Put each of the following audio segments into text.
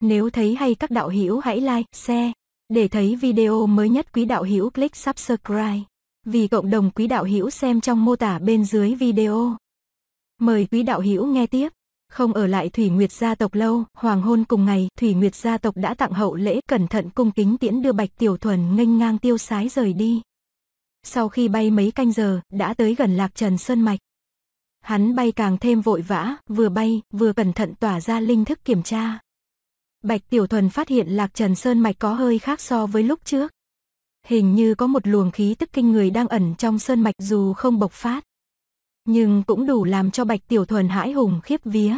Nếu thấy hay các đạo hữu hãy like, share. Để thấy video mới nhất quý đạo hữu click subscribe. Vì cộng đồng quý đạo hữu xem trong mô tả bên dưới video. Mời quý đạo hữu nghe tiếp. Không ở lại Thủy Nguyệt gia tộc lâu, hoàng hôn cùng ngày, Thủy Nguyệt gia tộc đã tặng hậu lễ cẩn thận cung kính tiễn đưa Bạch Tiểu Thuần nghênh ngang tiêu sái rời đi. Sau khi bay mấy canh giờ, đã tới gần Lạc Trần Sơn Mạch. Hắn bay càng thêm vội vã, vừa bay, vừa cẩn thận tỏa ra linh thức kiểm tra. Bạch Tiểu Thuần phát hiện Lạc Trần Sơn Mạch có hơi khác so với lúc trước. Hình như có một luồng khí tức kinh người đang ẩn trong Sơn Mạch dù không bộc phát. Nhưng cũng đủ làm cho Bạch Tiểu Thuần hãi hùng khiếp vía.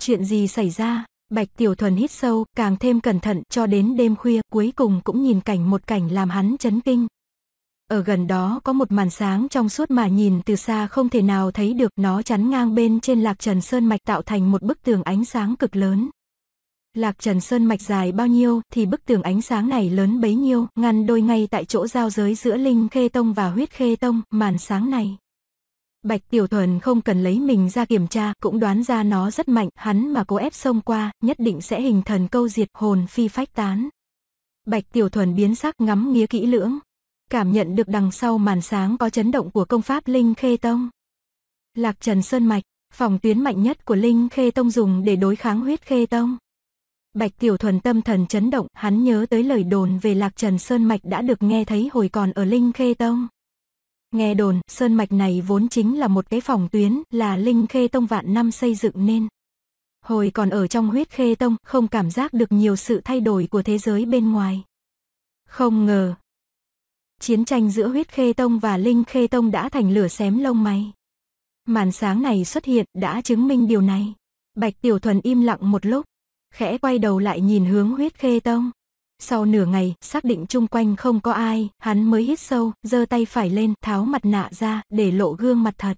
Chuyện gì xảy ra, Bạch Tiểu Thuần hít sâu, càng thêm cẩn thận cho đến đêm khuya cuối cùng cũng nhìn cảnh một cảnh làm hắn chấn kinh. Ở gần đó có một màn sáng trong suốt mà nhìn từ xa không thể nào thấy được nó chắn ngang bên trên lạc trần sơn mạch tạo thành một bức tường ánh sáng cực lớn. Lạc Trần Sơn mạch dài bao nhiêu thì bức tường ánh sáng này lớn bấy nhiêu, ngăn đôi ngay tại chỗ giao giới giữa Linh Khê Tông và Huyết Khê Tông, màn sáng này. Bạch Tiểu Thuần không cần lấy mình ra kiểm tra, cũng đoán ra nó rất mạnh, hắn mà cố ép xông qua, nhất định sẽ hình thần câu diệt hồn phi phách tán. Bạch Tiểu Thuần biến sắc ngắm nghía kỹ lưỡng, cảm nhận được đằng sau màn sáng có chấn động của công pháp Linh Khê Tông. Lạc Trần Sơn Mạch, phòng tuyến mạnh nhất của Linh Khê Tông dùng để đối kháng huyết Khê Tông. Bạch Tiểu Thuần tâm thần chấn động, hắn nhớ tới lời đồn về Lạc Trần Sơn Mạch đã được nghe thấy hồi còn ở Linh Khê Tông. Nghe đồn, Sơn Mạch này vốn chính là một cái phòng tuyến, là Linh Khê Tông vạn năm xây dựng nên. Hồi còn ở trong huyết Khê Tông, không cảm giác được nhiều sự thay đổi của thế giới bên ngoài. Không ngờ. Chiến tranh giữa huyết Khê Tông và Linh Khê Tông đã thành lửa xém lông mày. Màn sáng này xuất hiện đã chứng minh điều này. Bạch Tiểu Thuần im lặng một lúc, khẽ quay đầu lại nhìn hướng huyết khê tông. Sau nửa ngày, xác định chung quanh không có ai, hắn mới hít sâu, giơ tay phải lên, tháo mặt nạ ra, để lộ gương mặt thật.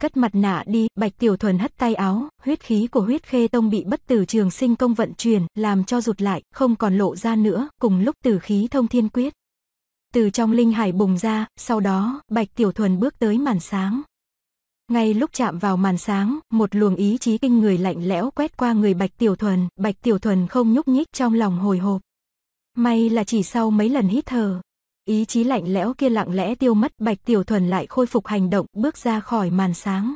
Cất mặt nạ đi, Bạch Tiểu Thuần hất tay áo, huyết khí của huyết khê tông bị bất tử trường sinh công vận chuyển, làm cho rụt lại, không còn lộ ra nữa, cùng lúc tử khí thông thiên quyết. Từ trong linh hải bùng ra, sau đó, Bạch Tiểu Thuần bước tới màn sáng. Ngay lúc chạm vào màn sáng, một luồng ý chí kinh người lạnh lẽo quét qua người Bạch Tiểu Thuần, Bạch Tiểu Thuần không nhúc nhích trong lòng hồi hộp. May là chỉ sau mấy lần hít thở, ý chí lạnh lẽo kia lặng lẽ tiêu mất, Bạch Tiểu Thuần lại khôi phục hành động, bước ra khỏi màn sáng.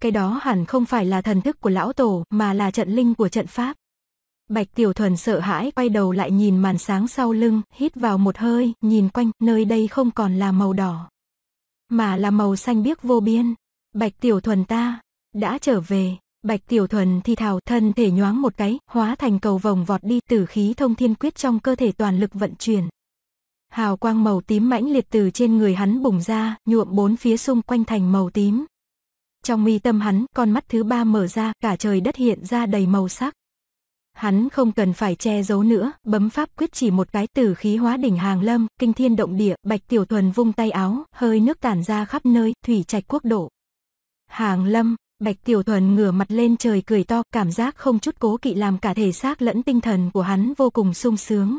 Cái đó hẳn không phải là thần thức của lão tổ, mà là trận linh của trận pháp. Bạch Tiểu Thuần sợ hãi quay đầu lại nhìn màn sáng sau lưng, hít vào một hơi, nhìn quanh, nơi đây không còn là màu đỏ. Mà là màu xanh biếc vô biên. Bạch Tiểu Thuần ta, đã trở về. Bạch Tiểu Thuần thì thào thân thể nhoáng một cái, hóa thành cầu vòng vọt đi tử khí thông thiên quyết trong cơ thể toàn lực vận chuyển. Hào quang màu tím mãnh liệt từ trên người hắn bùng ra, nhuộm bốn phía xung quanh thành màu tím. Trong mi tâm hắn, con mắt thứ ba mở ra, cả trời đất hiện ra đầy màu sắc. Hắn không cần phải che giấu nữa, bấm pháp quyết chỉ một cái tử khí hóa đỉnh hàng lâm, kinh thiên động địa, Bạch Tiểu Thuần vung tay áo, hơi nước tản ra khắp nơi, thủy trạch quốc độ. Hàng lâm, Bạch Tiểu Thuần ngửa mặt lên trời cười to, cảm giác không chút cố kỵ làm cả thể xác lẫn tinh thần của hắn vô cùng sung sướng.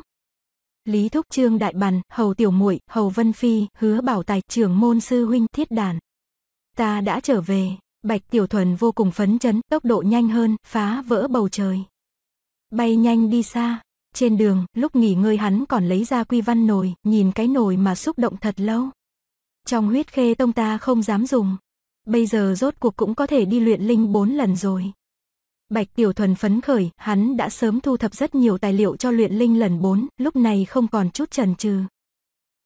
Lý Thúc Trương Đại Bàn, Hầu Tiểu muội Hầu Vân Phi, Hứa Bảo Tài, trưởng môn sư huynh thiết đàn. Ta đã trở về, Bạch Tiểu Thuần vô cùng phấn chấn, tốc độ nhanh hơn, phá vỡ bầu trời bay nhanh đi xa. Trên đường, lúc nghỉ ngơi hắn còn lấy ra quy văn nồi, nhìn cái nồi mà xúc động thật lâu. Trong huyết khê tông ta không dám dùng. Bây giờ rốt cuộc cũng có thể đi luyện linh bốn lần rồi. Bạch Tiểu Thuần phấn khởi, hắn đã sớm thu thập rất nhiều tài liệu cho luyện linh lần bốn lúc này không còn chút chần chừ.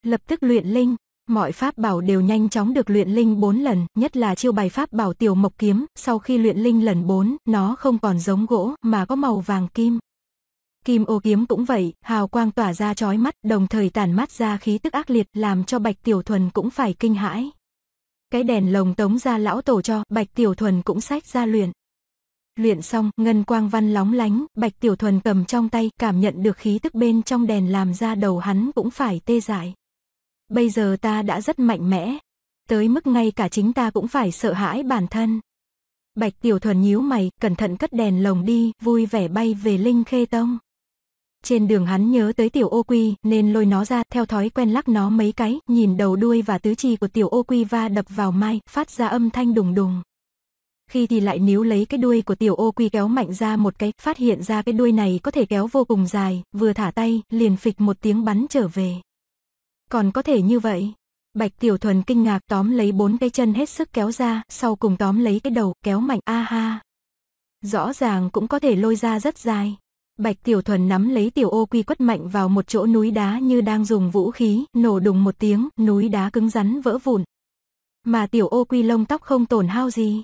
Lập tức luyện linh, Mọi pháp bảo đều nhanh chóng được luyện linh 4 lần, nhất là chiêu bài pháp bảo tiểu mộc kiếm, sau khi luyện linh lần 4, nó không còn giống gỗ mà có màu vàng kim. Kim ô kiếm cũng vậy, hào quang tỏa ra chói mắt, đồng thời tàn mát ra khí tức ác liệt làm cho Bạch Tiểu Thuần cũng phải kinh hãi. Cái đèn lồng tống ra lão tổ cho, Bạch Tiểu Thuần cũng sách ra luyện. Luyện xong, ngân quang văn lóng lánh, Bạch Tiểu Thuần cầm trong tay, cảm nhận được khí tức bên trong đèn làm ra đầu hắn cũng phải tê dại. Bây giờ ta đã rất mạnh mẽ. Tới mức ngay cả chính ta cũng phải sợ hãi bản thân. Bạch Tiểu Thuần nhíu mày, cẩn thận cất đèn lồng đi, vui vẻ bay về Linh Khê Tông. Trên đường hắn nhớ tới tiểu ô quy, nên lôi nó ra, theo thói quen lắc nó mấy cái, nhìn đầu đuôi và tứ chi của tiểu ô quy va đập vào mai, phát ra âm thanh đùng đùng. Khi thì lại níu lấy cái đuôi của tiểu ô quy kéo mạnh ra một cái, phát hiện ra cái đuôi này có thể kéo vô cùng dài, vừa thả tay, liền phịch một tiếng bắn trở về. Còn có thể như vậy. Bạch Tiểu Thuần kinh ngạc tóm lấy bốn cái chân hết sức kéo ra, sau cùng tóm lấy cái đầu, kéo mạnh a ha. Rõ ràng cũng có thể lôi ra rất dài. Bạch Tiểu Thuần nắm lấy tiểu ô quy quất mạnh vào một chỗ núi đá như đang dùng vũ khí, nổ đùng một tiếng, núi đá cứng rắn vỡ vụn. Mà tiểu ô quy lông tóc không tổn hao gì,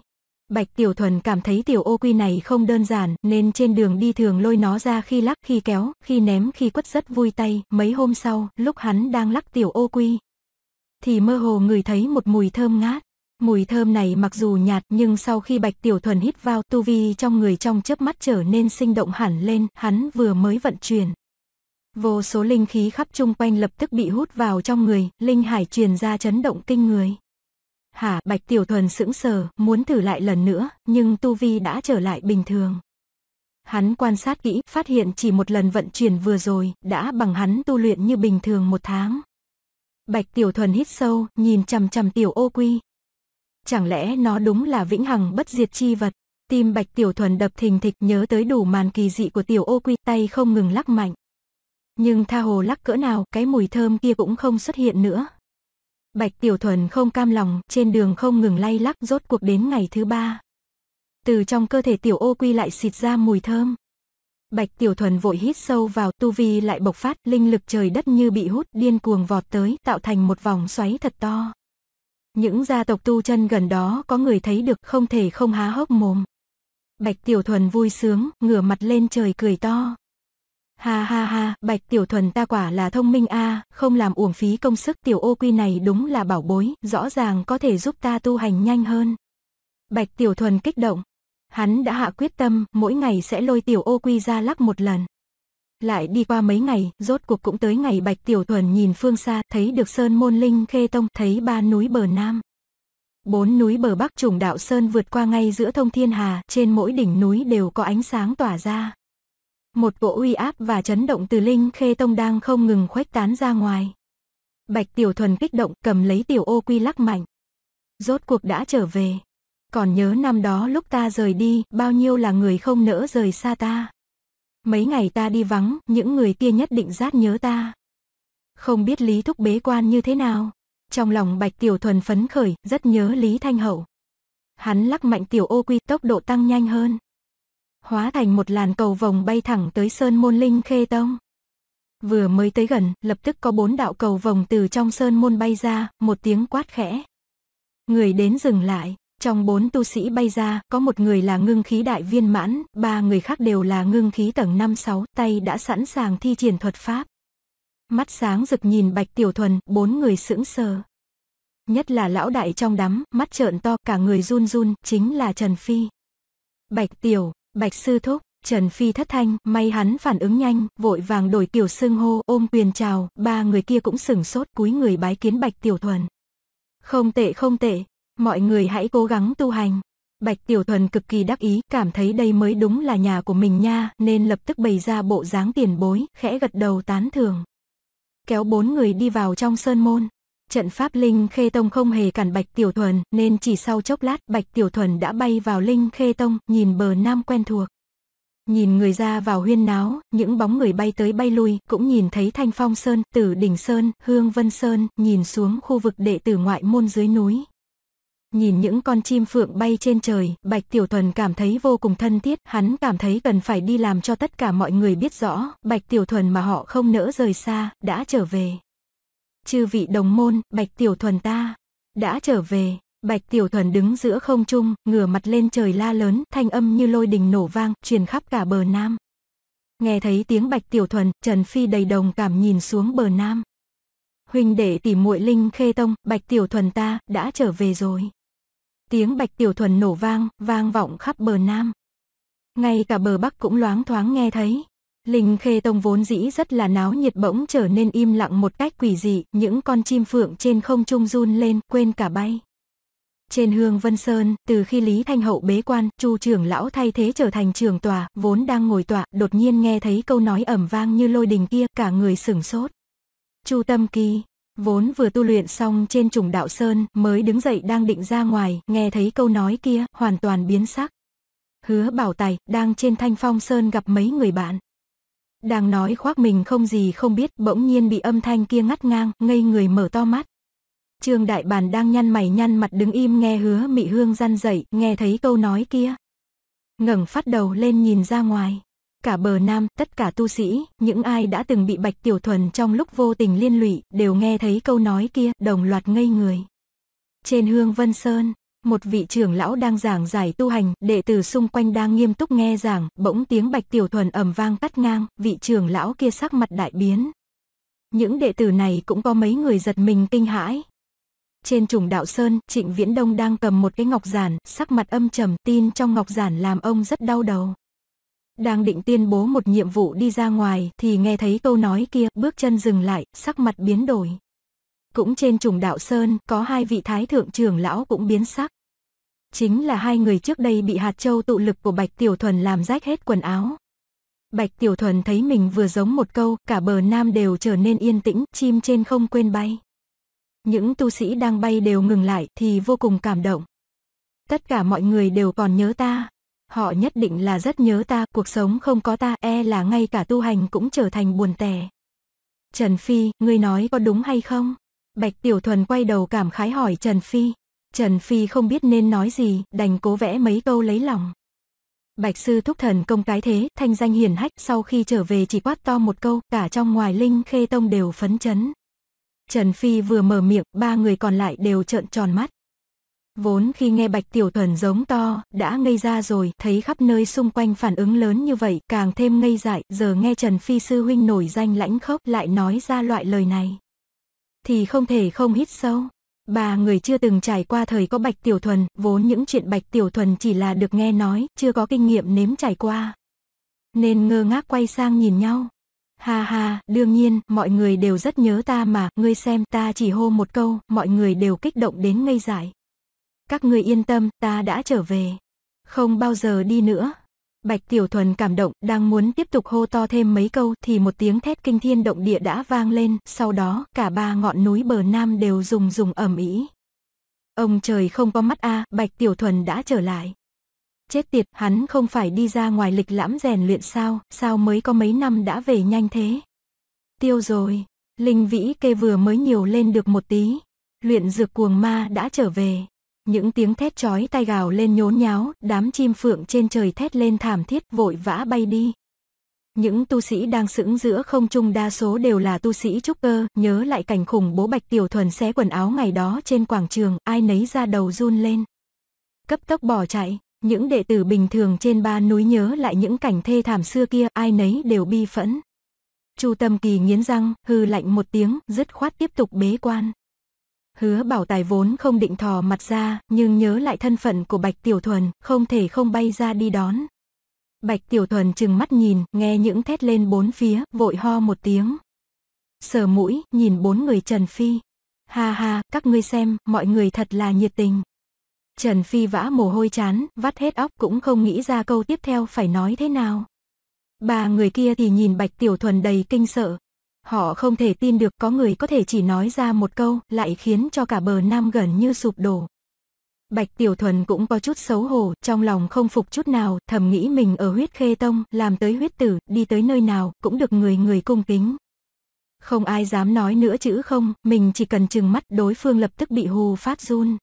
Bạch Tiểu Thuần cảm thấy tiểu ô quy này không đơn giản, nên trên đường đi thường lôi nó ra khi lắc, khi kéo, khi ném, khi quất rất vui tay. Mấy hôm sau, lúc hắn đang lắc tiểu ô quy, thì mơ hồ người thấy một mùi thơm ngát. Mùi thơm này mặc dù nhạt nhưng sau khi Bạch Tiểu Thuần hít vào tu vi trong người trong chớp mắt trở nên sinh động hẳn lên, hắn vừa mới vận chuyển. Vô số linh khí khắp chung quanh lập tức bị hút vào trong người, linh hải truyền ra chấn động kinh người. Hả, Bạch Tiểu Thuần sững sờ, muốn thử lại lần nữa, nhưng Tu Vi đã trở lại bình thường. Hắn quan sát kỹ, phát hiện chỉ một lần vận chuyển vừa rồi, đã bằng hắn tu luyện như bình thường một tháng. Bạch Tiểu Thuần hít sâu, nhìn chằm chằm Tiểu Ô Quy. Chẳng lẽ nó đúng là vĩnh hằng bất diệt chi vật? Tim Bạch Tiểu Thuần đập thình thịch nhớ tới đủ màn kỳ dị của Tiểu Ô Quy, tay không ngừng lắc mạnh. Nhưng tha hồ lắc cỡ nào, cái mùi thơm kia cũng không xuất hiện nữa, Bạch Tiểu Thuần không cam lòng, trên đường không ngừng lay lắc rốt cuộc đến ngày thứ ba. Từ trong cơ thể Tiểu Ô Quy lại xịt ra mùi thơm. Bạch Tiểu Thuần vội hít sâu vào, tu vi lại bộc phát, linh lực trời đất như bị hút, điên cuồng vọt tới, tạo thành một vòng xoáy thật to. Những gia tộc tu chân gần đó có người thấy được không thể không há hốc mồm. Bạch Tiểu Thuần vui sướng, ngửa mặt lên trời cười to. Ha ha ha, Bạch Tiểu Thuần ta quả là thông minh a, không làm uổng phí công sức tiểu ô quy này đúng là bảo bối, rõ ràng có thể giúp ta tu hành nhanh hơn. Bạch Tiểu Thuần kích động. Hắn đã hạ quyết tâm, mỗi ngày sẽ lôi tiểu ô quy ra lắc một lần. Lại đi qua mấy ngày, rốt cuộc cũng tới ngày Bạch Tiểu Thuần nhìn phương xa, thấy được Sơn Môn Linh Khê Tông, thấy ba núi bờ Nam. Bốn núi bờ Bắc trùng đạo Sơn vượt qua ngay giữa thông thiên hà, trên mỗi đỉnh núi đều có ánh sáng tỏa ra một cỗ uy áp và chấn động từ Linh Khê Tông đang không ngừng khuếch tán ra ngoài. Bạch Tiểu Thuần kích động cầm lấy Tiểu Ô Quy lắc mạnh. Rốt cuộc đã trở về. Còn nhớ năm đó lúc ta rời đi, bao nhiêu là người không nỡ rời xa ta. Mấy ngày ta đi vắng, những người kia nhất định rát nhớ ta. Không biết Lý Thúc bế quan như thế nào. Trong lòng Bạch Tiểu Thuần phấn khởi, rất nhớ Lý Thanh Hậu. Hắn lắc mạnh Tiểu Ô Quy tốc độ tăng nhanh hơn hóa thành một làn cầu vồng bay thẳng tới sơn môn linh khê tông. Vừa mới tới gần, lập tức có bốn đạo cầu vồng từ trong sơn môn bay ra, một tiếng quát khẽ. Người đến dừng lại, trong bốn tu sĩ bay ra, có một người là ngưng khí đại viên mãn, ba người khác đều là ngưng khí tầng 5-6, tay đã sẵn sàng thi triển thuật pháp. Mắt sáng rực nhìn Bạch Tiểu Thuần, bốn người sững sờ. Nhất là lão đại trong đám, mắt trợn to, cả người run run, chính là Trần Phi. Bạch Tiểu, Bạch sư thúc, Trần Phi thất thanh, may hắn phản ứng nhanh, vội vàng đổi kiểu xưng hô, ôm quyền chào, ba người kia cũng sửng sốt cúi người bái kiến Bạch Tiểu Thuần. Không tệ không tệ, mọi người hãy cố gắng tu hành. Bạch Tiểu Thuần cực kỳ đắc ý, cảm thấy đây mới đúng là nhà của mình nha, nên lập tức bày ra bộ dáng tiền bối, khẽ gật đầu tán thưởng. Kéo bốn người đi vào trong sơn môn, Trận pháp Linh Khê Tông không hề cản Bạch Tiểu Thuần, nên chỉ sau chốc lát Bạch Tiểu Thuần đã bay vào Linh Khê Tông, nhìn bờ nam quen thuộc. Nhìn người ra vào huyên náo, những bóng người bay tới bay lui, cũng nhìn thấy Thanh Phong Sơn, Tử Đỉnh Sơn, Hương Vân Sơn, nhìn xuống khu vực đệ tử ngoại môn dưới núi. Nhìn những con chim phượng bay trên trời, Bạch Tiểu Thuần cảm thấy vô cùng thân thiết, hắn cảm thấy cần phải đi làm cho tất cả mọi người biết rõ, Bạch Tiểu Thuần mà họ không nỡ rời xa, đã trở về chư vị đồng môn, Bạch Tiểu Thuần ta, đã trở về. Bạch Tiểu Thuần đứng giữa không trung, ngửa mặt lên trời la lớn, thanh âm như lôi đình nổ vang, truyền khắp cả bờ Nam. Nghe thấy tiếng Bạch Tiểu Thuần, Trần Phi đầy đồng cảm nhìn xuống bờ Nam. Huynh đệ tỉ muội Linh Khê Tông, Bạch Tiểu Thuần ta, đã trở về rồi. Tiếng Bạch Tiểu Thuần nổ vang, vang vọng khắp bờ Nam. Ngay cả bờ Bắc cũng loáng thoáng nghe thấy. Linh Khê Tông vốn dĩ rất là náo nhiệt bỗng trở nên im lặng một cách quỷ dị, những con chim phượng trên không trung run lên, quên cả bay. Trên Hương Vân Sơn, từ khi Lý Thanh Hậu bế quan, Chu trưởng lão thay thế trở thành trường tòa, vốn đang ngồi tọa, đột nhiên nghe thấy câu nói ẩm vang như lôi đình kia, cả người sửng sốt. Chu Tâm Kỳ, vốn vừa tu luyện xong trên trùng đạo Sơn, mới đứng dậy đang định ra ngoài, nghe thấy câu nói kia, hoàn toàn biến sắc. Hứa Bảo Tài, đang trên Thanh Phong Sơn gặp mấy người bạn. Đang nói khoác mình không gì không biết bỗng nhiên bị âm thanh kia ngắt ngang, ngây người mở to mắt. Trương Đại Bàn đang nhăn mày nhăn mặt đứng im nghe hứa Mị Hương răn dậy, nghe thấy câu nói kia. ngẩng phát đầu lên nhìn ra ngoài. Cả bờ nam, tất cả tu sĩ, những ai đã từng bị Bạch Tiểu Thuần trong lúc vô tình liên lụy, đều nghe thấy câu nói kia, đồng loạt ngây người. Trên hương Vân Sơn, một vị trưởng lão đang giảng giải tu hành, đệ tử xung quanh đang nghiêm túc nghe giảng, bỗng tiếng Bạch Tiểu Thuần ầm vang cắt ngang, vị trưởng lão kia sắc mặt đại biến. Những đệ tử này cũng có mấy người giật mình kinh hãi. Trên trùng đạo sơn, Trịnh Viễn Đông đang cầm một cái ngọc giản, sắc mặt âm trầm, tin trong ngọc giản làm ông rất đau đầu. Đang định tuyên bố một nhiệm vụ đi ra ngoài thì nghe thấy câu nói kia, bước chân dừng lại, sắc mặt biến đổi. Cũng trên trùng đạo Sơn, có hai vị thái thượng trưởng lão cũng biến sắc. Chính là hai người trước đây bị hạt châu tụ lực của Bạch Tiểu Thuần làm rách hết quần áo. Bạch Tiểu Thuần thấy mình vừa giống một câu, cả bờ nam đều trở nên yên tĩnh, chim trên không quên bay. Những tu sĩ đang bay đều ngừng lại thì vô cùng cảm động. Tất cả mọi người đều còn nhớ ta. Họ nhất định là rất nhớ ta, cuộc sống không có ta e là ngay cả tu hành cũng trở thành buồn tẻ. Trần Phi, ngươi nói có đúng hay không? Bạch Tiểu Thuần quay đầu cảm khái hỏi Trần Phi. Trần Phi không biết nên nói gì, đành cố vẽ mấy câu lấy lòng. Bạch sư thúc thần công cái thế, thanh danh hiển hách, sau khi trở về chỉ quát to một câu, cả trong ngoài linh khê tông đều phấn chấn. Trần Phi vừa mở miệng, ba người còn lại đều trợn tròn mắt. Vốn khi nghe Bạch Tiểu Thuần giống to, đã ngây ra rồi, thấy khắp nơi xung quanh phản ứng lớn như vậy, càng thêm ngây dại, giờ nghe Trần Phi sư huynh nổi danh lãnh khốc lại nói ra loại lời này thì không thể không hít sâu. Bà người chưa từng trải qua thời có Bạch Tiểu Thuần, vốn những chuyện Bạch Tiểu Thuần chỉ là được nghe nói, chưa có kinh nghiệm nếm trải qua. Nên ngơ ngác quay sang nhìn nhau. Ha ha, đương nhiên, mọi người đều rất nhớ ta mà, ngươi xem ta chỉ hô một câu, mọi người đều kích động đến ngây dại. Các ngươi yên tâm, ta đã trở về. Không bao giờ đi nữa. Bạch Tiểu Thuần cảm động, đang muốn tiếp tục hô to thêm mấy câu thì một tiếng thét kinh thiên động địa đã vang lên, sau đó cả ba ngọn núi bờ nam đều rùng rùng ầm ĩ. Ông trời không có mắt a, à, Bạch Tiểu Thuần đã trở lại. Chết tiệt, hắn không phải đi ra ngoài lịch lãm rèn luyện sao, sao mới có mấy năm đã về nhanh thế. Tiêu rồi, linh vĩ kê vừa mới nhiều lên được một tí. Luyện dược cuồng ma đã trở về. Những tiếng thét chói tai gào lên nhốn nháo, đám chim phượng trên trời thét lên thảm thiết vội vã bay đi. Những tu sĩ đang sững giữa không trung đa số đều là tu sĩ trúc cơ, nhớ lại cảnh khủng bố Bạch Tiểu Thuần xé quần áo ngày đó trên quảng trường, ai nấy ra đầu run lên. Cấp tốc bỏ chạy, những đệ tử bình thường trên ba núi nhớ lại những cảnh thê thảm xưa kia, ai nấy đều bi phẫn. Chu Tâm Kỳ nghiến răng, hư lạnh một tiếng, dứt khoát tiếp tục bế quan. Hứa bảo tài vốn không định thò mặt ra, nhưng nhớ lại thân phận của Bạch Tiểu Thuần, không thể không bay ra đi đón. Bạch Tiểu Thuần chừng mắt nhìn, nghe những thét lên bốn phía, vội ho một tiếng. Sờ mũi, nhìn bốn người Trần Phi. Ha ha, các ngươi xem, mọi người thật là nhiệt tình. Trần Phi vã mồ hôi chán, vắt hết óc cũng không nghĩ ra câu tiếp theo phải nói thế nào. Ba người kia thì nhìn Bạch Tiểu Thuần đầy kinh sợ, Họ không thể tin được có người có thể chỉ nói ra một câu lại khiến cho cả bờ nam gần như sụp đổ. Bạch Tiểu Thuần cũng có chút xấu hổ, trong lòng không phục chút nào, thầm nghĩ mình ở huyết khê tông, làm tới huyết tử, đi tới nơi nào, cũng được người người cung kính. Không ai dám nói nữa chữ không, mình chỉ cần chừng mắt đối phương lập tức bị hù phát run.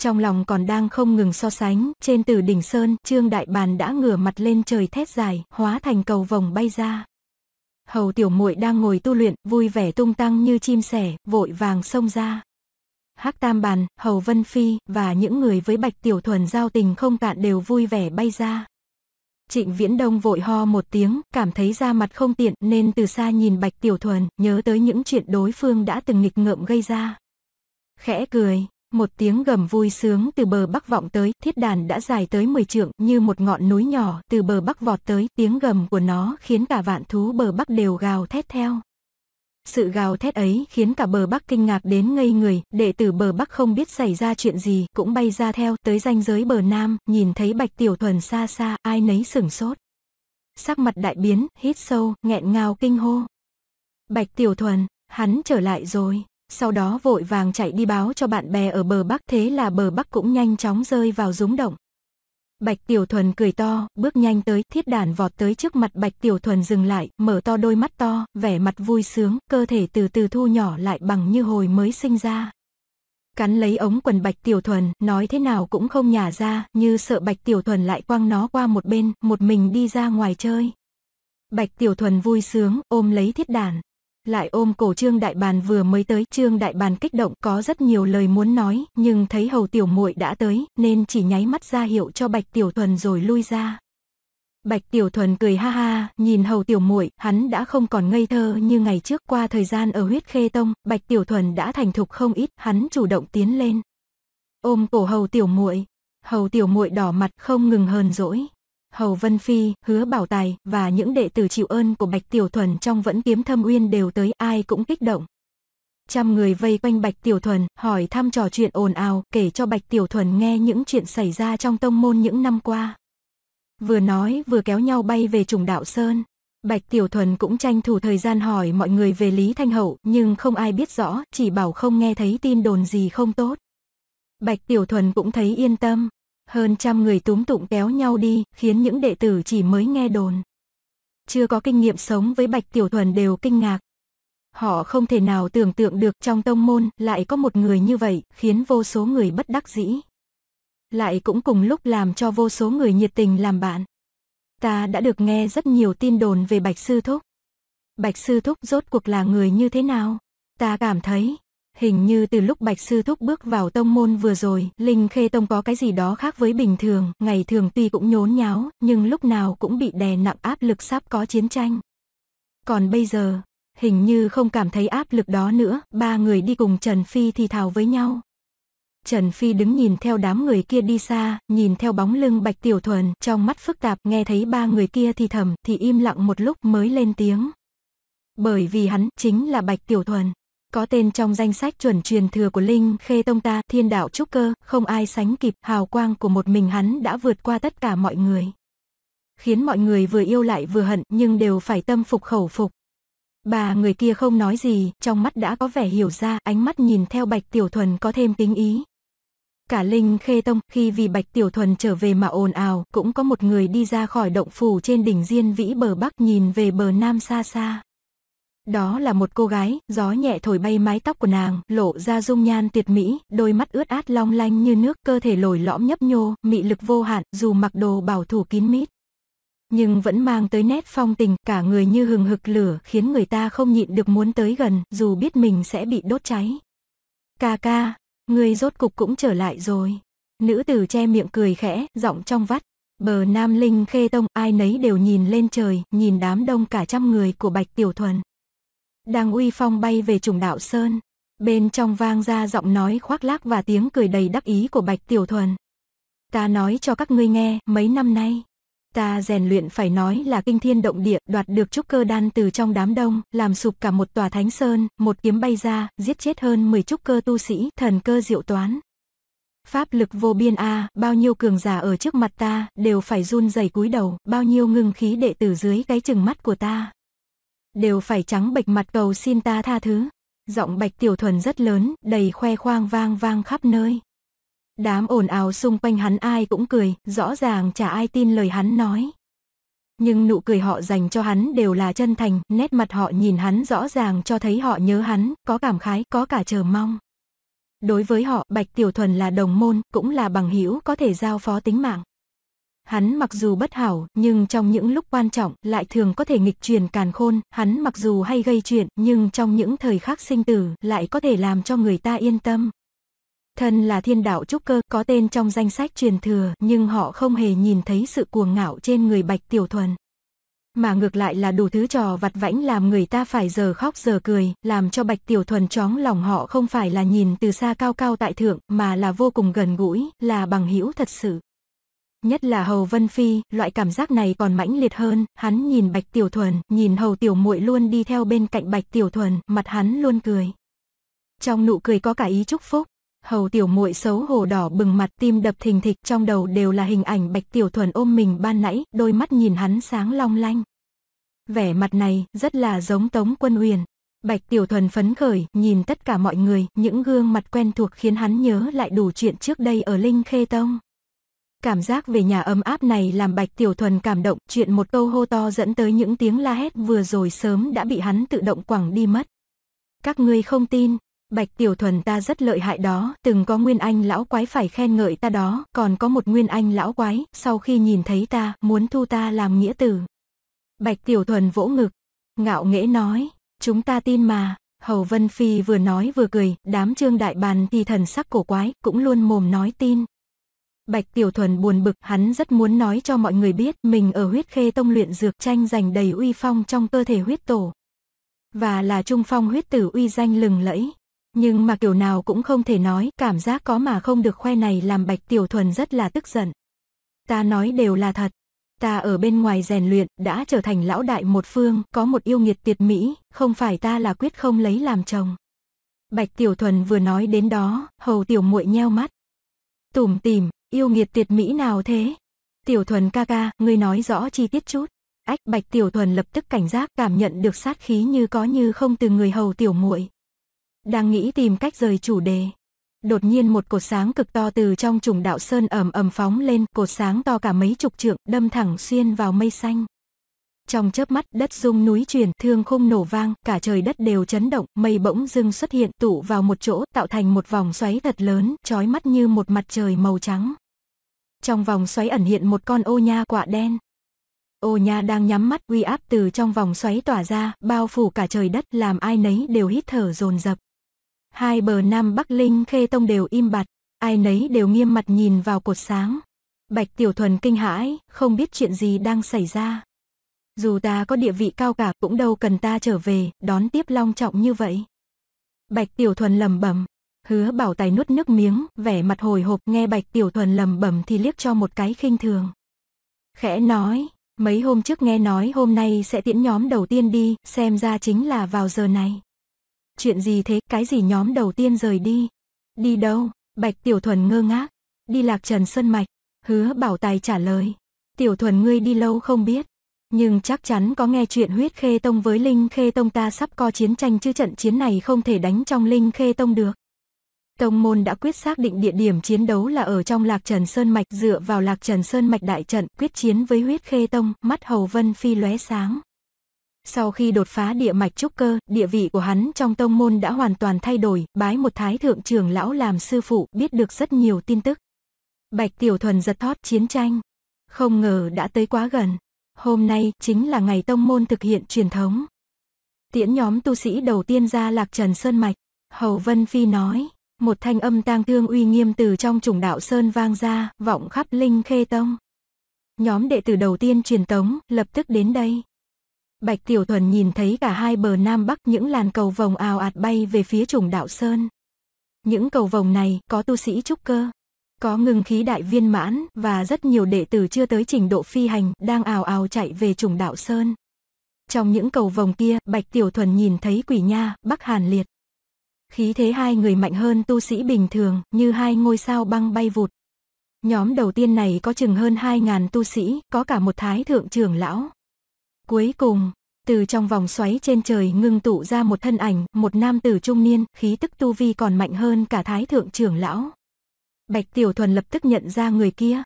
Trong lòng còn đang không ngừng so sánh, trên từ đỉnh sơn, Trương Đại Bàn đã ngửa mặt lên trời thét dài, hóa thành cầu vồng bay ra hầu tiểu muội đang ngồi tu luyện, vui vẻ tung tăng như chim sẻ, vội vàng xông ra. Hắc Tam Bàn, Hầu Vân Phi và những người với Bạch Tiểu Thuần giao tình không cạn đều vui vẻ bay ra. Trịnh Viễn Đông vội ho một tiếng, cảm thấy da mặt không tiện nên từ xa nhìn Bạch Tiểu Thuần, nhớ tới những chuyện đối phương đã từng nghịch ngợm gây ra. Khẽ cười, một tiếng gầm vui sướng từ bờ bắc vọng tới, thiết đàn đã dài tới 10 trượng như một ngọn núi nhỏ từ bờ bắc vọt tới, tiếng gầm của nó khiến cả vạn thú bờ bắc đều gào thét theo. Sự gào thét ấy khiến cả bờ bắc kinh ngạc đến ngây người, đệ tử bờ bắc không biết xảy ra chuyện gì, cũng bay ra theo tới ranh giới bờ nam, nhìn thấy bạch tiểu thuần xa xa, ai nấy sửng sốt. Sắc mặt đại biến, hít sâu, nghẹn ngào kinh hô. Bạch tiểu thuần, hắn trở lại rồi sau đó vội vàng chạy đi báo cho bạn bè ở bờ bắc thế là bờ bắc cũng nhanh chóng rơi vào rúng động. Bạch Tiểu Thuần cười to, bước nhanh tới, thiết đàn vọt tới trước mặt Bạch Tiểu Thuần dừng lại, mở to đôi mắt to, vẻ mặt vui sướng, cơ thể từ từ thu nhỏ lại bằng như hồi mới sinh ra. Cắn lấy ống quần Bạch Tiểu Thuần, nói thế nào cũng không nhả ra, như sợ Bạch Tiểu Thuần lại quăng nó qua một bên, một mình đi ra ngoài chơi. Bạch Tiểu Thuần vui sướng, ôm lấy thiết đàn lại ôm cổ Trương Đại Bàn vừa mới tới. Trương Đại Bàn kích động có rất nhiều lời muốn nói, nhưng thấy hầu tiểu muội đã tới, nên chỉ nháy mắt ra hiệu cho Bạch Tiểu Thuần rồi lui ra. Bạch Tiểu Thuần cười ha ha, nhìn hầu tiểu muội, hắn đã không còn ngây thơ như ngày trước qua thời gian ở huyết khê tông, Bạch Tiểu Thuần đã thành thục không ít, hắn chủ động tiến lên. Ôm cổ hầu tiểu muội, hầu tiểu muội đỏ mặt không ngừng hờn dỗi, Hầu Vân Phi, Hứa Bảo Tài và những đệ tử chịu ơn của Bạch Tiểu Thuần trong vẫn kiếm thâm uyên đều tới ai cũng kích động. Trăm người vây quanh Bạch Tiểu Thuần, hỏi thăm trò chuyện ồn ào, kể cho Bạch Tiểu Thuần nghe những chuyện xảy ra trong tông môn những năm qua. Vừa nói vừa kéo nhau bay về trùng đạo Sơn. Bạch Tiểu Thuần cũng tranh thủ thời gian hỏi mọi người về Lý Thanh Hậu, nhưng không ai biết rõ, chỉ bảo không nghe thấy tin đồn gì không tốt. Bạch Tiểu Thuần cũng thấy yên tâm, hơn trăm người túm tụng kéo nhau đi, khiến những đệ tử chỉ mới nghe đồn. Chưa có kinh nghiệm sống với Bạch Tiểu Thuần đều kinh ngạc. Họ không thể nào tưởng tượng được trong tông môn lại có một người như vậy, khiến vô số người bất đắc dĩ. Lại cũng cùng lúc làm cho vô số người nhiệt tình làm bạn. Ta đã được nghe rất nhiều tin đồn về Bạch Sư Thúc. Bạch Sư Thúc rốt cuộc là người như thế nào? Ta cảm thấy, hình như từ lúc Bạch Sư Thúc bước vào tông môn vừa rồi, Linh Khê Tông có cái gì đó khác với bình thường, ngày thường tuy cũng nhốn nháo, nhưng lúc nào cũng bị đè nặng áp lực sắp có chiến tranh. Còn bây giờ, hình như không cảm thấy áp lực đó nữa, ba người đi cùng Trần Phi thì thào với nhau. Trần Phi đứng nhìn theo đám người kia đi xa, nhìn theo bóng lưng Bạch Tiểu Thuần, trong mắt phức tạp nghe thấy ba người kia thì thầm, thì im lặng một lúc mới lên tiếng. Bởi vì hắn chính là Bạch Tiểu Thuần có tên trong danh sách chuẩn truyền thừa của Linh Khê Tông ta, thiên đạo trúc cơ, không ai sánh kịp, hào quang của một mình hắn đã vượt qua tất cả mọi người. Khiến mọi người vừa yêu lại vừa hận nhưng đều phải tâm phục khẩu phục. Bà người kia không nói gì, trong mắt đã có vẻ hiểu ra, ánh mắt nhìn theo Bạch Tiểu Thuần có thêm tính ý. Cả Linh Khê Tông, khi vì Bạch Tiểu Thuần trở về mà ồn ào, cũng có một người đi ra khỏi động phủ trên đỉnh Diên Vĩ bờ Bắc nhìn về bờ Nam xa xa. Đó là một cô gái, gió nhẹ thổi bay mái tóc của nàng, lộ ra dung nhan tuyệt mỹ, đôi mắt ướt át long lanh như nước, cơ thể lồi lõm nhấp nhô, mị lực vô hạn, dù mặc đồ bảo thủ kín mít. Nhưng vẫn mang tới nét phong tình, cả người như hừng hực lửa, khiến người ta không nhịn được muốn tới gần, dù biết mình sẽ bị đốt cháy. Ca ca, người rốt cục cũng trở lại rồi. Nữ tử che miệng cười khẽ, giọng trong vắt. Bờ Nam Linh Khê Tông ai nấy đều nhìn lên trời, nhìn đám đông cả trăm người của Bạch Tiểu Thuần đang uy phong bay về trùng đạo sơn. Bên trong vang ra giọng nói khoác lác và tiếng cười đầy đắc ý của Bạch Tiểu Thuần. Ta nói cho các ngươi nghe, mấy năm nay, ta rèn luyện phải nói là kinh thiên động địa, đoạt được trúc cơ đan từ trong đám đông, làm sụp cả một tòa thánh sơn, một kiếm bay ra, giết chết hơn 10 trúc cơ tu sĩ, thần cơ diệu toán. Pháp lực vô biên a, bao nhiêu cường giả ở trước mặt ta đều phải run rẩy cúi đầu, bao nhiêu ngưng khí đệ tử dưới cái chừng mắt của ta đều phải trắng bệch mặt cầu xin ta tha thứ. Giọng bạch tiểu thuần rất lớn, đầy khoe khoang vang vang khắp nơi. Đám ồn ào xung quanh hắn ai cũng cười, rõ ràng chả ai tin lời hắn nói. Nhưng nụ cười họ dành cho hắn đều là chân thành, nét mặt họ nhìn hắn rõ ràng cho thấy họ nhớ hắn, có cảm khái, có cả chờ mong. Đối với họ, Bạch Tiểu Thuần là đồng môn, cũng là bằng hữu có thể giao phó tính mạng. Hắn mặc dù bất hảo, nhưng trong những lúc quan trọng lại thường có thể nghịch truyền càn khôn, hắn mặc dù hay gây chuyện, nhưng trong những thời khắc sinh tử lại có thể làm cho người ta yên tâm. Thân là thiên đạo trúc cơ, có tên trong danh sách truyền thừa, nhưng họ không hề nhìn thấy sự cuồng ngạo trên người Bạch Tiểu Thuần. Mà ngược lại là đủ thứ trò vặt vãnh làm người ta phải giờ khóc giờ cười, làm cho Bạch Tiểu Thuần chóng lòng họ không phải là nhìn từ xa cao cao tại thượng, mà là vô cùng gần gũi, là bằng hữu thật sự. Nhất là Hầu Vân Phi, loại cảm giác này còn mãnh liệt hơn, hắn nhìn Bạch Tiểu Thuần, nhìn Hầu Tiểu Muội luôn đi theo bên cạnh Bạch Tiểu Thuần, mặt hắn luôn cười. Trong nụ cười có cả ý chúc phúc. Hầu Tiểu Muội xấu hổ đỏ bừng mặt, tim đập thình thịch, trong đầu đều là hình ảnh Bạch Tiểu Thuần ôm mình ban nãy, đôi mắt nhìn hắn sáng long lanh. Vẻ mặt này rất là giống Tống Quân huyền Bạch Tiểu Thuần phấn khởi, nhìn tất cả mọi người, những gương mặt quen thuộc khiến hắn nhớ lại đủ chuyện trước đây ở Linh Khê Tông. Cảm giác về nhà ấm áp này làm Bạch Tiểu Thuần cảm động, chuyện một câu hô to dẫn tới những tiếng la hét vừa rồi sớm đã bị hắn tự động quẳng đi mất. Các ngươi không tin, Bạch Tiểu Thuần ta rất lợi hại đó, từng có Nguyên Anh lão quái phải khen ngợi ta đó, còn có một Nguyên Anh lão quái, sau khi nhìn thấy ta, muốn thu ta làm nghĩa tử. Bạch Tiểu Thuần vỗ ngực, ngạo nghễ nói, chúng ta tin mà, Hầu Vân Phi vừa nói vừa cười, đám trương đại bàn thì thần sắc cổ quái, cũng luôn mồm nói tin, Bạch Tiểu Thuần buồn bực, hắn rất muốn nói cho mọi người biết mình ở huyết khê tông luyện dược tranh giành đầy uy phong trong cơ thể huyết tổ. Và là trung phong huyết tử uy danh lừng lẫy. Nhưng mà kiểu nào cũng không thể nói, cảm giác có mà không được khoe này làm Bạch Tiểu Thuần rất là tức giận. Ta nói đều là thật. Ta ở bên ngoài rèn luyện, đã trở thành lão đại một phương, có một yêu nghiệt tuyệt mỹ, không phải ta là quyết không lấy làm chồng. Bạch Tiểu Thuần vừa nói đến đó, hầu tiểu muội nheo mắt. Tủm tìm, Yêu nghiệt tuyệt mỹ nào thế? Tiểu thuần ca ca, ngươi nói rõ chi tiết chút. Ách bạch tiểu thuần lập tức cảnh giác cảm nhận được sát khí như có như không từ người hầu tiểu muội. Đang nghĩ tìm cách rời chủ đề. Đột nhiên một cột sáng cực to từ trong trùng đạo sơn ẩm ẩm phóng lên, cột sáng to cả mấy chục trượng, đâm thẳng xuyên vào mây xanh. Trong chớp mắt, đất rung núi chuyển, thương khung nổ vang, cả trời đất đều chấn động, mây bỗng dưng xuất hiện, tụ vào một chỗ, tạo thành một vòng xoáy thật lớn, chói mắt như một mặt trời màu trắng. Trong vòng xoáy ẩn hiện một con ô nha quạ đen. Ô nha đang nhắm mắt, uy áp từ trong vòng xoáy tỏa ra, bao phủ cả trời đất, làm ai nấy đều hít thở dồn dập. Hai bờ Nam Bắc Linh Khê Tông đều im bặt, ai nấy đều nghiêm mặt nhìn vào cột sáng. Bạch Tiểu Thuần kinh hãi, không biết chuyện gì đang xảy ra. Dù ta có địa vị cao cả cũng đâu cần ta trở về, đón tiếp long trọng như vậy. Bạch Tiểu Thuần lầm bẩm Hứa bảo tài nuốt nước miếng, vẻ mặt hồi hộp nghe Bạch Tiểu Thuần lầm bẩm thì liếc cho một cái khinh thường. Khẽ nói, mấy hôm trước nghe nói hôm nay sẽ tiễn nhóm đầu tiên đi, xem ra chính là vào giờ này. Chuyện gì thế, cái gì nhóm đầu tiên rời đi? Đi đâu? Bạch Tiểu Thuần ngơ ngác. Đi lạc trần sơn mạch. Hứa bảo tài trả lời. Tiểu Thuần ngươi đi lâu không biết nhưng chắc chắn có nghe chuyện huyết khê tông với linh khê tông ta sắp co chiến tranh chứ trận chiến này không thể đánh trong linh khê tông được. Tông môn đã quyết xác định địa điểm chiến đấu là ở trong Lạc Trần Sơn Mạch dựa vào Lạc Trần Sơn Mạch đại trận quyết chiến với huyết khê tông, mắt Hầu Vân Phi lóe sáng. Sau khi đột phá địa mạch trúc cơ, địa vị của hắn trong tông môn đã hoàn toàn thay đổi, bái một thái thượng trưởng lão làm sư phụ biết được rất nhiều tin tức. Bạch Tiểu Thuần giật thót chiến tranh. Không ngờ đã tới quá gần. Hôm nay chính là ngày tông môn thực hiện truyền thống. Tiễn nhóm tu sĩ đầu tiên ra lạc trần sơn mạch, Hầu Vân Phi nói, một thanh âm tang thương uy nghiêm từ trong trùng đạo sơn vang ra, vọng khắp linh khê tông. Nhóm đệ tử đầu tiên truyền tống, lập tức đến đây. Bạch Tiểu Thuần nhìn thấy cả hai bờ Nam Bắc những làn cầu vồng ào ạt bay về phía trùng đạo sơn. Những cầu vồng này có tu sĩ trúc cơ, có ngừng khí đại viên mãn và rất nhiều đệ tử chưa tới trình độ phi hành đang ào ào chạy về trùng đạo Sơn. Trong những cầu vòng kia, Bạch Tiểu Thuần nhìn thấy quỷ nha, Bắc Hàn Liệt. Khí thế hai người mạnh hơn tu sĩ bình thường, như hai ngôi sao băng bay vụt. Nhóm đầu tiên này có chừng hơn hai ngàn tu sĩ, có cả một thái thượng trưởng lão. Cuối cùng, từ trong vòng xoáy trên trời ngưng tụ ra một thân ảnh, một nam tử trung niên, khí tức tu vi còn mạnh hơn cả thái thượng trưởng lão. Bạch Tiểu Thuần lập tức nhận ra người kia.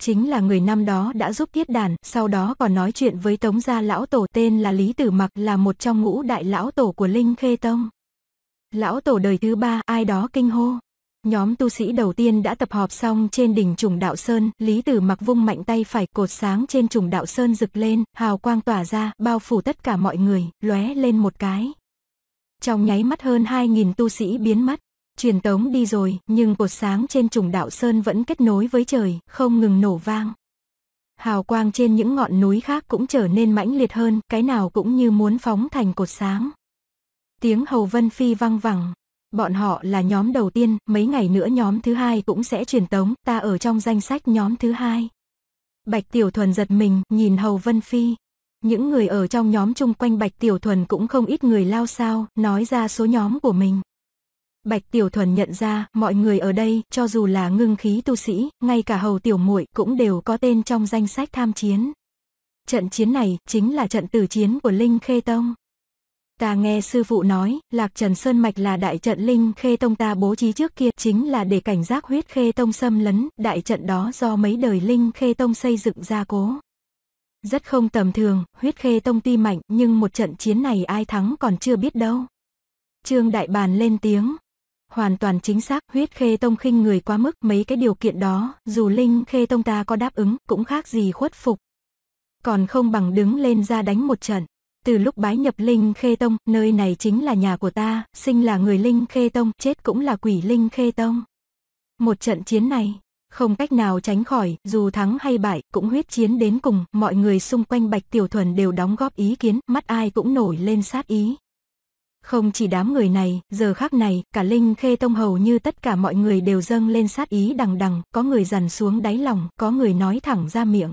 Chính là người năm đó đã giúp tiết đàn, sau đó còn nói chuyện với Tống gia lão tổ tên là Lý Tử Mặc là một trong ngũ đại lão tổ của Linh Khê Tông. Lão tổ đời thứ ba, ai đó kinh hô. Nhóm tu sĩ đầu tiên đã tập họp xong trên đỉnh trùng đạo sơn, Lý Tử Mặc vung mạnh tay phải cột sáng trên trùng đạo sơn rực lên, hào quang tỏa ra, bao phủ tất cả mọi người, lóe lên một cái. Trong nháy mắt hơn 2.000 tu sĩ biến mất truyền tống đi rồi, nhưng cột sáng trên trùng đạo sơn vẫn kết nối với trời, không ngừng nổ vang. Hào quang trên những ngọn núi khác cũng trở nên mãnh liệt hơn, cái nào cũng như muốn phóng thành cột sáng. Tiếng hầu vân phi vang vẳng. Bọn họ là nhóm đầu tiên, mấy ngày nữa nhóm thứ hai cũng sẽ truyền tống, ta ở trong danh sách nhóm thứ hai. Bạch Tiểu Thuần giật mình, nhìn Hầu Vân Phi. Những người ở trong nhóm chung quanh Bạch Tiểu Thuần cũng không ít người lao sao, nói ra số nhóm của mình. Bạch Tiểu Thuần nhận ra, mọi người ở đây, cho dù là ngưng khí tu sĩ, ngay cả hầu tiểu muội cũng đều có tên trong danh sách tham chiến. Trận chiến này, chính là trận tử chiến của Linh Khê Tông. Ta nghe sư phụ nói, Lạc Trần Sơn Mạch là đại trận Linh Khê Tông ta bố trí trước kia, chính là để cảnh giác huyết Khê Tông xâm lấn, đại trận đó do mấy đời Linh Khê Tông xây dựng ra cố. Rất không tầm thường, huyết Khê Tông tuy mạnh, nhưng một trận chiến này ai thắng còn chưa biết đâu. Trương Đại Bàn lên tiếng, hoàn toàn chính xác, huyết khê tông khinh người quá mức, mấy cái điều kiện đó, dù linh khê tông ta có đáp ứng, cũng khác gì khuất phục. Còn không bằng đứng lên ra đánh một trận. Từ lúc bái nhập Linh Khê Tông, nơi này chính là nhà của ta, sinh là người Linh Khê Tông, chết cũng là quỷ Linh Khê Tông. Một trận chiến này, không cách nào tránh khỏi, dù thắng hay bại, cũng huyết chiến đến cùng, mọi người xung quanh Bạch Tiểu Thuần đều đóng góp ý kiến, mắt ai cũng nổi lên sát ý. Không chỉ đám người này, giờ khác này, cả Linh Khê Tông hầu như tất cả mọi người đều dâng lên sát ý đằng đằng, có người dằn xuống đáy lòng, có người nói thẳng ra miệng.